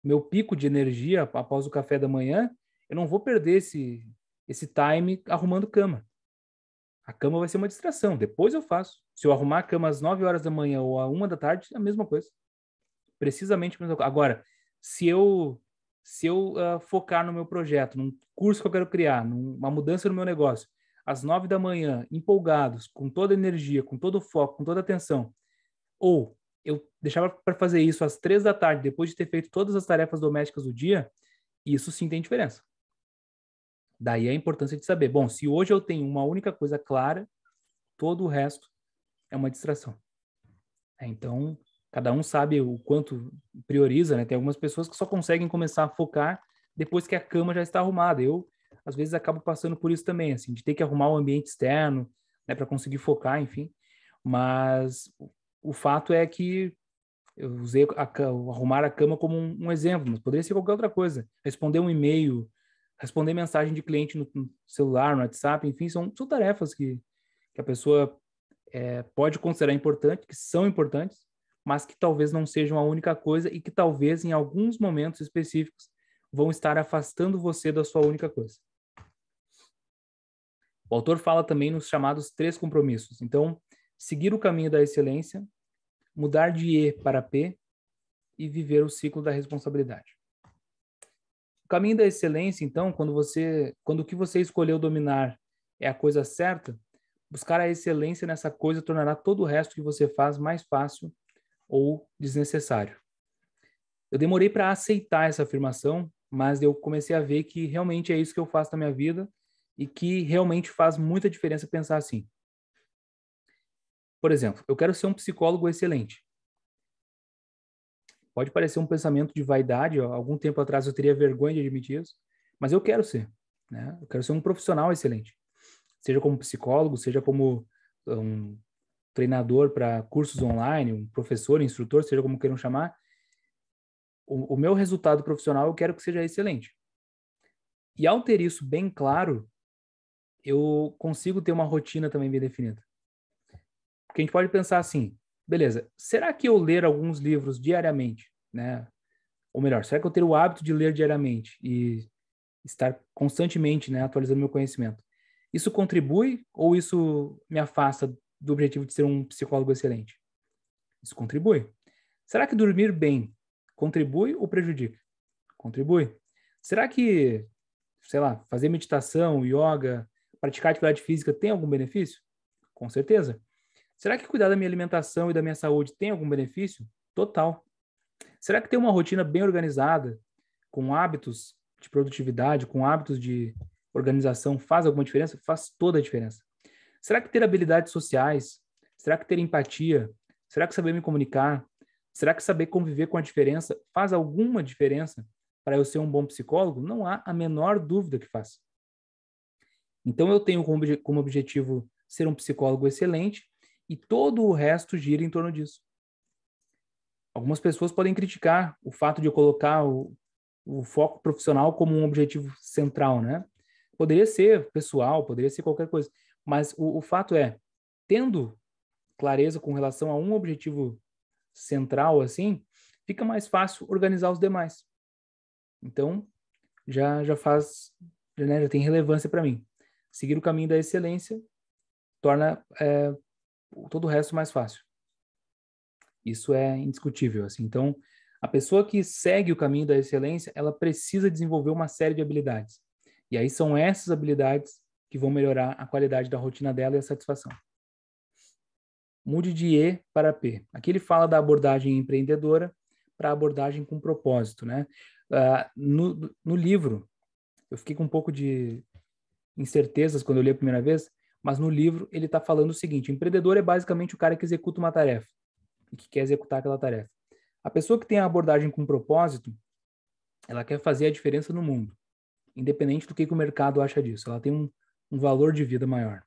meu pico de energia após o café da manhã, eu não vou perder esse esse time arrumando cama. A cama vai ser uma distração, depois eu faço. Se eu arrumar a cama às 9 horas da manhã ou à 1 da tarde, é a mesma coisa. Precisamente a mesma coisa. Agora, se eu se eu uh, focar no meu projeto, num curso que eu quero criar, numa mudança no meu negócio, às nove da manhã, empolgados, com toda a energia, com todo o foco, com toda a atenção, ou eu deixava para fazer isso às três da tarde, depois de ter feito todas as tarefas domésticas do dia, isso sim tem diferença. Daí a importância de saber, bom, se hoje eu tenho uma única coisa clara, todo o resto é uma distração. É, então, cada um sabe o quanto prioriza, né? Tem algumas pessoas que só conseguem começar a focar depois que a cama já está arrumada. Eu, às vezes, acabo passando por isso também, assim, de ter que arrumar o um ambiente externo, né, para conseguir focar, enfim. Mas o fato é que eu usei a, arrumar a cama como um, um, exemplo, mas poderia ser qualquer outra coisa. Responder um e-mail, responder mensagem de cliente no, no celular, no WhatsApp, enfim, são, são tarefas que, que a pessoa é, pode considerar importante, que são importantes, mas que talvez não sejam a única coisa e que talvez em alguns momentos específicos vão estar afastando você da sua única coisa. O autor fala também nos chamados três compromissos. Então, seguir o caminho da excelência, mudar de E para P e viver o ciclo da responsabilidade. O caminho da excelência, então, quando você, quando o que você escolheu dominar é a coisa certa, buscar a excelência nessa coisa tornará todo o resto que você faz mais fácil ou desnecessário. Eu demorei para aceitar essa afirmação, mas eu comecei a ver que realmente é isso que eu faço na minha vida e que realmente faz muita diferença pensar assim. Por exemplo, eu quero ser um psicólogo excelente. Pode parecer um pensamento de vaidade, ó, algum tempo atrás eu teria vergonha de admitir isso, mas eu quero ser. Né? Eu quero ser um profissional excelente, seja como psicólogo, seja como um treinador para cursos online, um professor, instrutor, seja como queiram chamar. O, o meu resultado profissional eu quero que seja excelente. E ao ter isso bem claro, eu consigo ter uma rotina também bem definida. Porque a gente pode pensar assim, beleza, será que eu ler alguns livros diariamente, né? Ou melhor, será que eu ter o hábito de ler diariamente e estar constantemente, né, atualizando meu conhecimento? Isso contribui ou isso me afasta do objetivo de ser um psicólogo excelente? Isso contribui. Será que dormir bem contribui ou prejudica? Contribui. Será que, sei lá, fazer meditação, yoga, praticar atividade física tem algum benefício? Com certeza. Será que cuidar da minha alimentação e da minha saúde tem algum benefício? Total. Será que ter uma rotina bem organizada, com hábitos de produtividade, com hábitos de organização, faz alguma diferença? Faz toda a diferença. Será que ter habilidades sociais? Será que ter empatia? Será que saber me comunicar? Será que saber conviver com a diferença faz alguma diferença para eu ser um bom psicólogo? Não há a menor dúvida que faz. Então, eu tenho como objetivo ser um psicólogo excelente e todo o resto gira em torno disso. Algumas pessoas podem criticar o fato de eu colocar o, o foco profissional como um objetivo central, né? Poderia ser pessoal, poderia ser qualquer coisa, mas o, o fato é, tendo clareza com relação a um objetivo central, assim, fica mais fácil organizar os demais. Então, já, já faz, já, né, já tem relevância para mim. Seguir o caminho da excelência torna é, todo o resto mais fácil. Isso é indiscutível. Assim. Então, a pessoa que segue o caminho da excelência, ela precisa desenvolver uma série de habilidades. E aí são essas habilidades que vão melhorar a qualidade da rotina dela e a satisfação. Mude de E para P. Aqui ele fala da abordagem empreendedora para a abordagem com propósito, né? Uh, no, no livro, eu fiquei com um pouco de incertezas quando eu li a primeira vez, mas no livro ele está falando o seguinte: o empreendedor é basicamente o cara que executa uma tarefa e que quer executar aquela tarefa. A pessoa que tem a abordagem com propósito, ela quer fazer a diferença no mundo, independente do que, que o mercado acha disso. Ela tem um, um, valor de vida maior.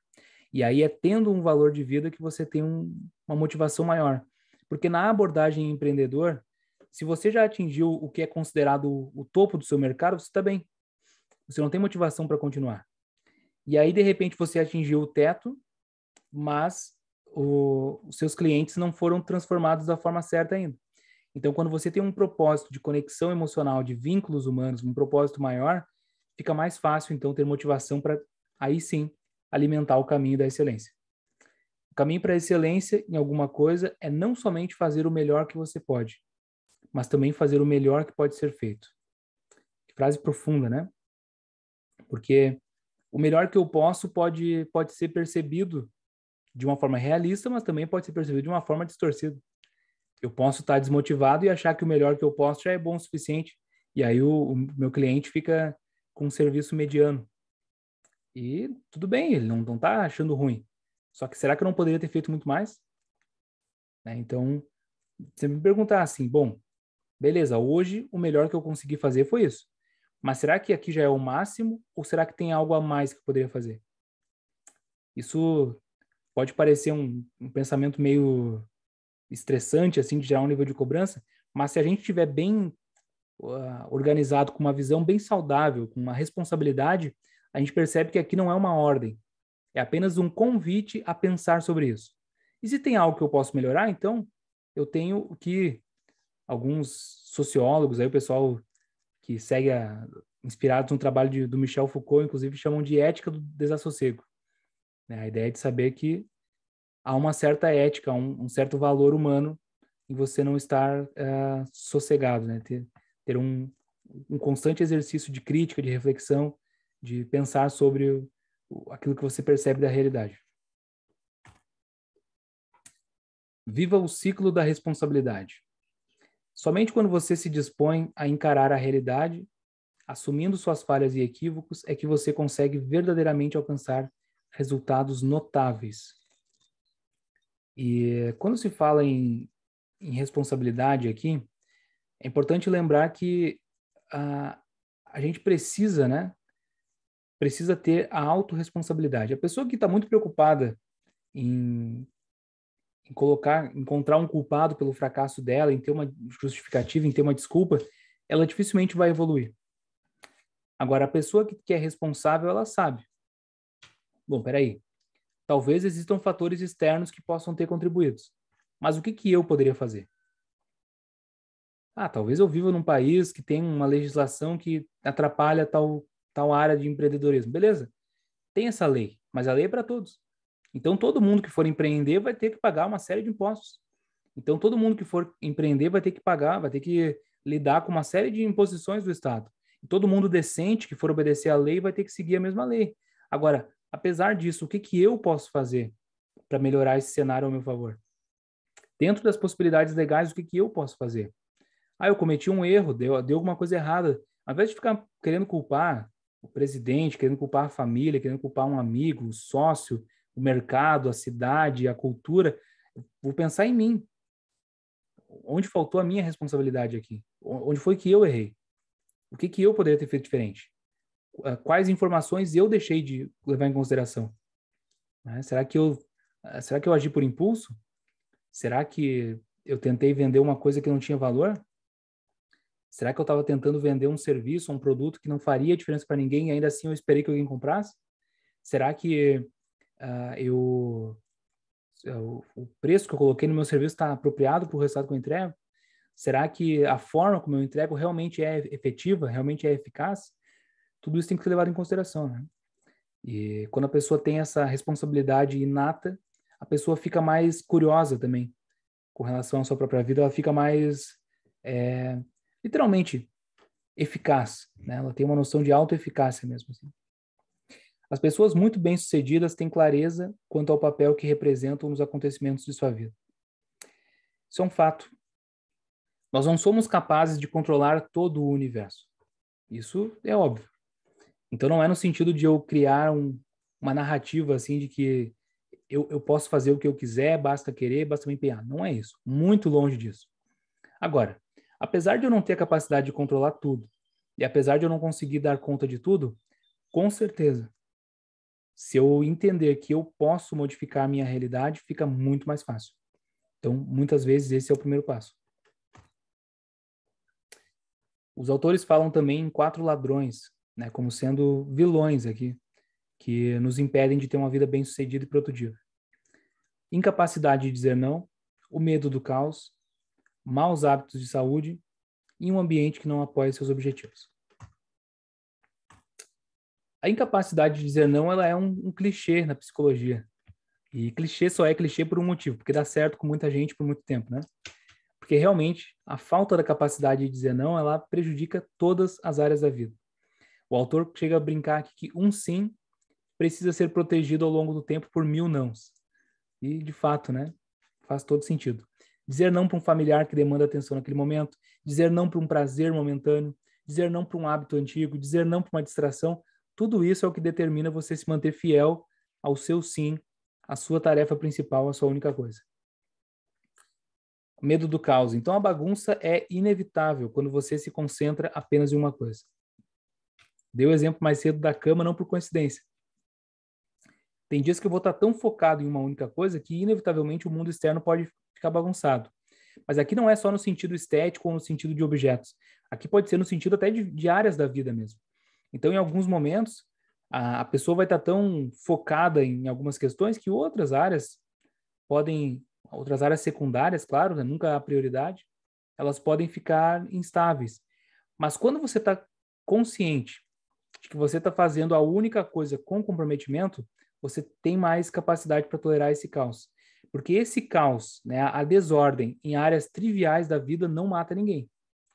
E aí é tendo um valor de vida que você tem um, uma motivação maior. Porque na abordagem empreendedor, se você já atingiu o que é considerado o topo do seu mercado, você está bem. Você não tem motivação para continuar. E aí, de repente, você atingiu o teto, mas o, os seus clientes não foram transformados da forma certa ainda. Então, quando você tem um propósito de conexão emocional, de vínculos humanos, um propósito maior, fica mais fácil, então, ter motivação para, aí sim, alimentar o caminho da excelência. O caminho para a excelência em alguma coisa é não somente fazer o melhor que você pode, mas também fazer o melhor que pode ser feito. Que frase profunda, né? Porque o melhor que eu posso pode, pode ser percebido de uma forma realista, mas também pode ser percebido de uma forma distorcida. Eu posso estar desmotivado e achar que o melhor que eu posso já é bom o suficiente. E aí o, o meu cliente fica com um serviço mediano. E tudo bem, ele não, está tá achando ruim. Só que será que eu não poderia ter feito muito mais? Né? Então, você me perguntar assim, bom, beleza, hoje o melhor que eu consegui fazer foi isso. Mas será que aqui já é o máximo ou será que tem algo a mais que eu poderia fazer? Isso pode parecer um, um pensamento meio estressante, assim, de gerar um nível de cobrança, mas se a gente tiver bem uh, organizado, com uma visão bem saudável, com uma responsabilidade, a gente percebe que aqui não é uma ordem, é apenas um convite a pensar sobre isso. E se tem algo que eu posso melhorar, então eu tenho que alguns sociólogos, aí o pessoal que segue a, inspirados no trabalho de, do Michel Foucault, inclusive chamam de ética do desassossego. Né? A ideia é de saber que há uma certa ética, um, um certo valor humano em você não estar uh, sossegado, né? ter, ter um, um, constante exercício de crítica, de reflexão, de pensar sobre o, aquilo que você percebe da realidade. Viva o ciclo da responsabilidade. Somente quando você se dispõe a encarar a realidade, assumindo suas falhas e equívocos, é que você consegue verdadeiramente alcançar resultados notáveis. E quando se fala em, em responsabilidade aqui, é importante lembrar que a, a gente precisa, né? Precisa ter a autorresponsabilidade. A pessoa que está muito preocupada em em colocar, encontrar um culpado pelo fracasso dela, em ter uma justificativa, em ter uma desculpa, ela dificilmente vai evoluir. Agora, a pessoa que, que é responsável, ela sabe. Bom, peraí. Talvez existam fatores externos que possam ter contribuído. Mas o que, que eu poderia fazer? Ah, talvez eu viva num país que tem uma legislação que atrapalha tal, tal área de empreendedorismo. Beleza. Tem essa lei, mas a lei é para todos. Então, todo mundo que for empreender vai ter que pagar uma série de impostos. Então, todo mundo que for empreender vai ter que pagar, vai ter que lidar com uma série de imposições do Estado. E todo mundo decente que for obedecer à lei vai ter que seguir a mesma lei. Agora, apesar disso, o que, que eu posso fazer para melhorar esse cenário ao meu favor? Dentro das possibilidades legais, o que, que eu posso fazer? Ah, eu cometi um erro, deu, deu alguma coisa errada. Ao invés de ficar querendo culpar o presidente, querendo culpar a família, querendo culpar um amigo, um sócio, o mercado, a cidade, a cultura, vou pensar em mim. Onde faltou a minha responsabilidade aqui? Onde foi que eu errei? O que, que eu poderia ter feito diferente? Eh, quais informações eu deixei de levar em consideração? Né? Será que eu, eh, será que eu agi por impulso? Será que eu tentei vender uma coisa que não tinha valor? Será que eu estava tentando vender um serviço, um produto que não faria diferença para ninguém e ainda assim eu esperei que alguém comprasse? Será que uh, eu, eu, é, o preço que eu coloquei no meu serviço está apropriado para o resultado que eu entrego? Será que a forma como eu entrego realmente é efetiva, realmente é eficaz? Tudo isso tem que ser levado em consideração, né? E quando a pessoa tem essa responsabilidade inata, a pessoa fica mais curiosa também com relação à sua própria vida, ela fica mais, é, literalmente, eficaz, né? Ela tem uma noção de autoeficácia mesmo, assim. As pessoas muito bem-sucedidas têm clareza quanto ao papel que representam nos acontecimentos de sua vida. Isso é um fato. Nós não somos capazes de controlar todo o universo. Isso é óbvio. Então não é no sentido de eu criar um, uma narrativa assim de que eu, eu posso fazer o que eu quiser, basta querer, basta me empenhar. Não é isso. Muito longe disso. Agora, apesar de eu não ter a capacidade de controlar tudo, e apesar de eu não conseguir dar conta de tudo, com certeza se eu entender que eu posso modificar a minha realidade, fica muito mais fácil. Então, muitas vezes, esse é o primeiro passo. Os autores falam também em quatro ladrões, né, como sendo vilões aqui, que nos impedem de ter uma vida bem-sucedida e produtiva. Incapacidade de dizer não, o medo do caos, maus hábitos de saúde e um ambiente que não apoia seus objetivos a incapacidade de dizer não, ela é um, um clichê na psicologia. E clichê só é clichê por um motivo, porque dá certo com muita gente por muito tempo, né? Porque realmente a falta da capacidade de dizer não, ela prejudica todas as áreas da vida. O autor chega a brincar aqui que um sim precisa ser protegido ao longo do tempo por mil nãos. E, de fato, né? Faz todo sentido. Dizer não para um familiar que demanda atenção naquele momento, dizer não para um prazer momentâneo, dizer não para um hábito antigo, dizer não para uma distração, tudo isso é o que determina você se manter fiel ao seu sim, à sua tarefa principal, à sua única coisa. Medo do caos. Então a bagunça é inevitável quando você se concentra apenas em uma coisa. Dei o exemplo mais cedo da cama, não por coincidência. Tem dias que eu vou estar tão focado em uma única coisa que, inevitavelmente, o mundo externo pode ficar bagunçado. Mas aqui não é só no sentido estético ou no sentido de objetos. Aqui pode ser no sentido até de, de áreas da vida mesmo. Então, em alguns momentos, a, a pessoa vai estar tá tão focada em algumas questões que outras áreas podem, outras áreas secundárias, claro, né? nunca a prioridade, elas podem ficar instáveis. Mas quando você está consciente de que você está fazendo a única coisa com comprometimento, você tem mais capacidade para tolerar esse caos. Porque esse caos, né, a desordem em áreas triviais da vida não mata ninguém,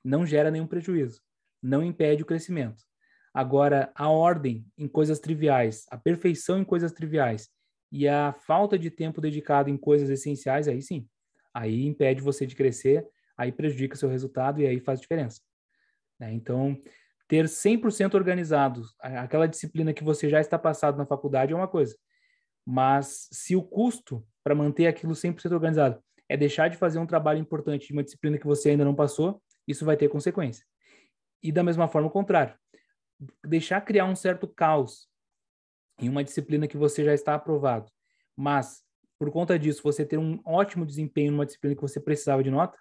não gera nenhum prejuízo, não impede o crescimento. Agora, a ordem em coisas triviais, a perfeição em coisas triviais e a falta de tempo dedicado em coisas essenciais, aí sim, aí impede você de crescer, aí prejudica seu resultado e aí faz diferença. Né? Então, ter 100% organizado, aquela disciplina que você já está passado na faculdade é uma coisa, mas se o custo para manter aquilo 100% organizado é deixar de fazer um trabalho importante de uma disciplina que você ainda não passou, isso vai ter consequência. E da mesma forma o contrário, deixar criar um certo caos em uma disciplina que você já está aprovado, mas por conta disso você ter um ótimo desempenho numa disciplina que você precisava de nota,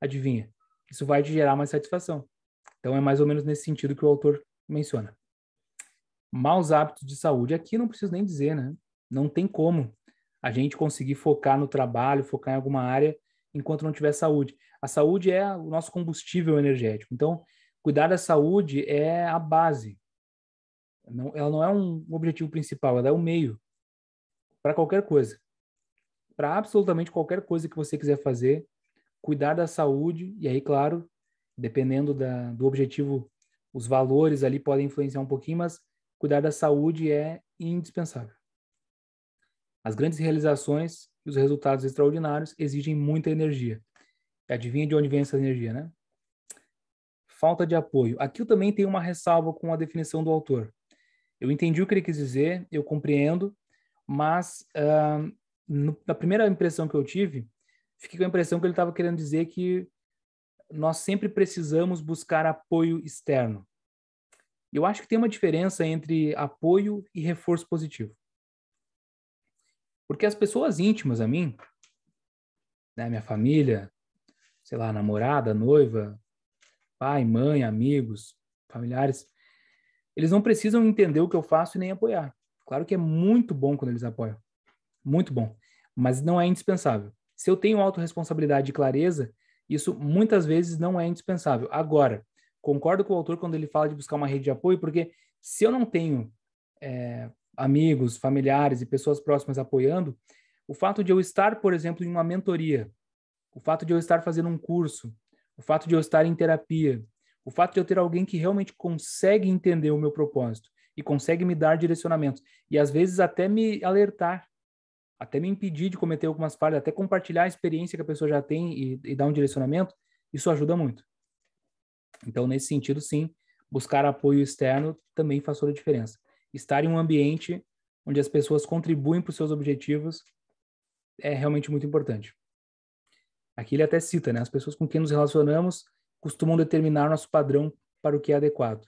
adivinha, isso vai te gerar mais satisfação. Então é mais ou menos nesse sentido que o autor menciona. Maus hábitos de saúde, aqui não preciso nem dizer, né? Não tem como a gente conseguir focar no trabalho, focar em alguma área enquanto não tiver saúde. A saúde é o nosso combustível energético. Então, cuidar da saúde é a base. Não, ela não é um objetivo principal, ela é o um meio para qualquer coisa. Para absolutamente qualquer coisa que você quiser fazer, cuidar da saúde, e aí, claro, dependendo da, do objetivo, os valores ali podem influenciar um pouquinho, mas cuidar da saúde é indispensável. As grandes realizações e os resultados extraordinários exigem muita energia. Adivinha de onde vem essa energia, né? falta de apoio. Aqui eu também tenho uma ressalva com a definição do autor. Eu entendi o que ele quis dizer, eu compreendo, mas uh, no, na primeira impressão que eu tive, fiquei com a impressão que ele estava querendo dizer que nós sempre precisamos buscar apoio externo. Eu acho que tem uma diferença entre apoio e reforço positivo. Porque as pessoas íntimas a mim, né, minha família, sei lá, namorada, noiva, pai, mãe, amigos, familiares, eles não precisam entender o que eu faço e nem apoiar. Claro que é muito bom quando eles apoiam. Muito bom. Mas não é indispensável. Se eu tenho autorresponsabilidade e clareza, isso muitas vezes não é indispensável. Agora, concordo com o autor quando ele fala de buscar uma rede de apoio, porque se eu não tenho é, amigos, familiares e pessoas próximas apoiando, o fato de eu estar, por exemplo, em uma mentoria, o fato de eu estar fazendo um curso, o fato de eu estar em terapia, o fato de eu ter alguém que realmente consegue entender o meu propósito e consegue me dar direcionamentos e às vezes até me alertar, até me impedir de cometer algumas falhas, até compartilhar a experiência que a pessoa já tem e, e dar um direcionamento, isso ajuda muito. Então, nesse sentido, sim, buscar apoio externo também faz toda a diferença. Estar em um ambiente onde as pessoas contribuem para os seus objetivos é realmente muito importante. Aqui ele até cita, né? As pessoas com quem nos relacionamos costumam determinar nosso padrão para o que é adequado.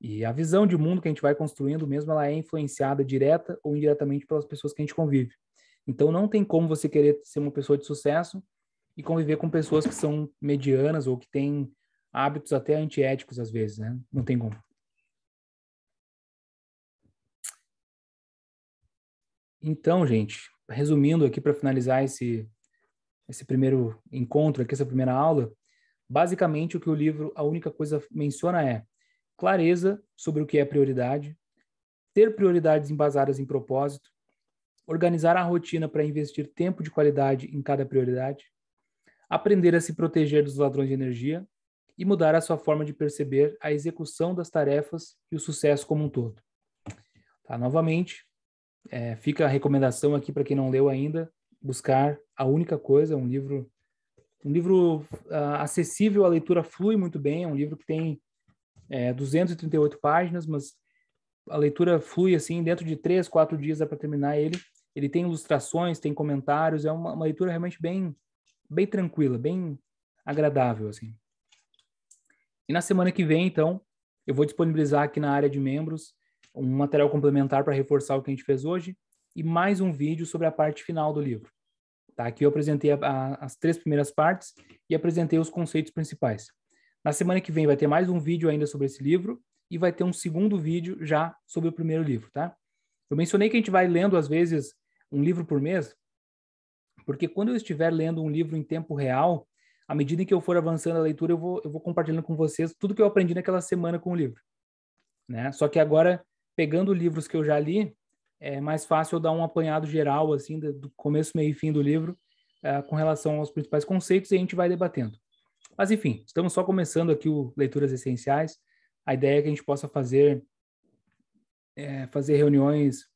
E a visão de mundo que a gente vai construindo mesmo, ela é influenciada direta ou indiretamente pelas pessoas que a gente convive. Então não tem como você querer ser uma pessoa de sucesso e conviver com pessoas que são medianas ou que têm hábitos até antiéticos às vezes, né? Não tem como. Então, gente, resumindo aqui para finalizar esse esse primeiro encontro aqui, essa primeira aula, basicamente o que o livro, a única coisa menciona é clareza sobre o que é prioridade, ter prioridades embasadas em propósito, organizar a rotina para investir tempo de qualidade em cada prioridade, aprender a se proteger dos ladrões de energia e mudar a sua forma de perceber a execução das tarefas e o sucesso como um todo. Tá, novamente, é, fica a recomendação aqui para quem não leu ainda, buscar a única coisa, é um livro um livro uh, acessível, a leitura flui muito bem, é um livro que tem é, 238 páginas, mas a leitura flui assim, dentro de três, quatro dias dá para terminar ele. Ele tem ilustrações, tem comentários, é uma, uma, leitura realmente bem, bem tranquila, bem agradável assim. E na semana que vem, então, eu vou disponibilizar aqui na área de membros um material complementar para reforçar o que a gente fez hoje e mais um vídeo sobre a parte final do livro. Tá? Aqui eu apresentei a, a, as três primeiras partes e apresentei os conceitos principais. Na semana que vem vai ter mais um vídeo ainda sobre esse livro e vai ter um segundo vídeo já sobre o primeiro livro, tá? Eu mencionei que a gente vai lendo, às vezes, um livro por mês, porque quando eu estiver lendo um livro em tempo real, à medida em que eu for avançando a leitura, eu vou, eu vou compartilhando com vocês tudo que eu aprendi naquela semana com o livro. Né? Só que agora, pegando livros que eu já li, é mais fácil eu dar um apanhado geral, assim, do começo, meio e fim do livro, é, com relação aos principais conceitos, e a gente vai debatendo. Mas, enfim, estamos só começando aqui o Leituras Essenciais. A ideia é que a gente possa fazer, é, fazer reuniões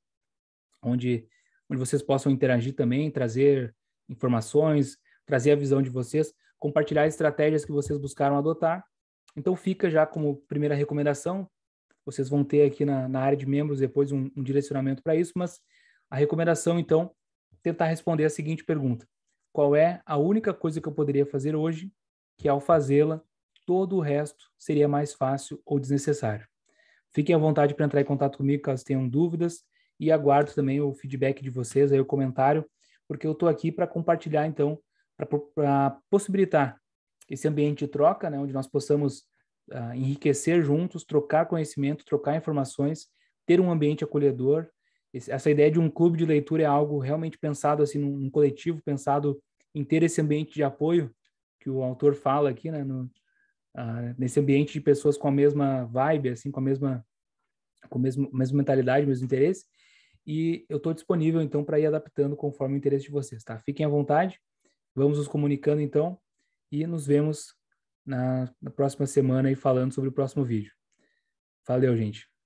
onde, onde vocês possam interagir também, trazer informações, trazer a visão de vocês, compartilhar estratégias que vocês buscaram adotar. Então, fica já como primeira recomendação vocês vão ter aqui na, na área de membros depois um, um direcionamento para isso, mas a recomendação, então, tentar responder a seguinte pergunta: Qual é a única coisa que eu poderia fazer hoje que, ao fazê-la, todo o resto seria mais fácil ou desnecessário? Fiquem à vontade para entrar em contato comigo caso tenham dúvidas e aguardo também o feedback de vocês, aí o comentário, porque eu estou aqui para compartilhar, então, para possibilitar esse ambiente de troca, né, onde nós possamos uh, enriquecer juntos, trocar conhecimento, trocar informações, ter um ambiente acolhedor. Esse, essa ideia de um clube de leitura é algo realmente pensado assim num, num coletivo, pensado em ter esse ambiente de apoio que o autor fala aqui, né, no, uh, nesse ambiente de pessoas com a mesma vibe, assim, com a mesma com a mesma, mesma mentalidade, mesmo interesse. E eu estou disponível então para ir adaptando conforme o interesse de vocês, tá? Fiquem à vontade. Vamos nos comunicando então e nos vemos na, na próxima semana e falando sobre o próximo vídeo. Valeu, gente.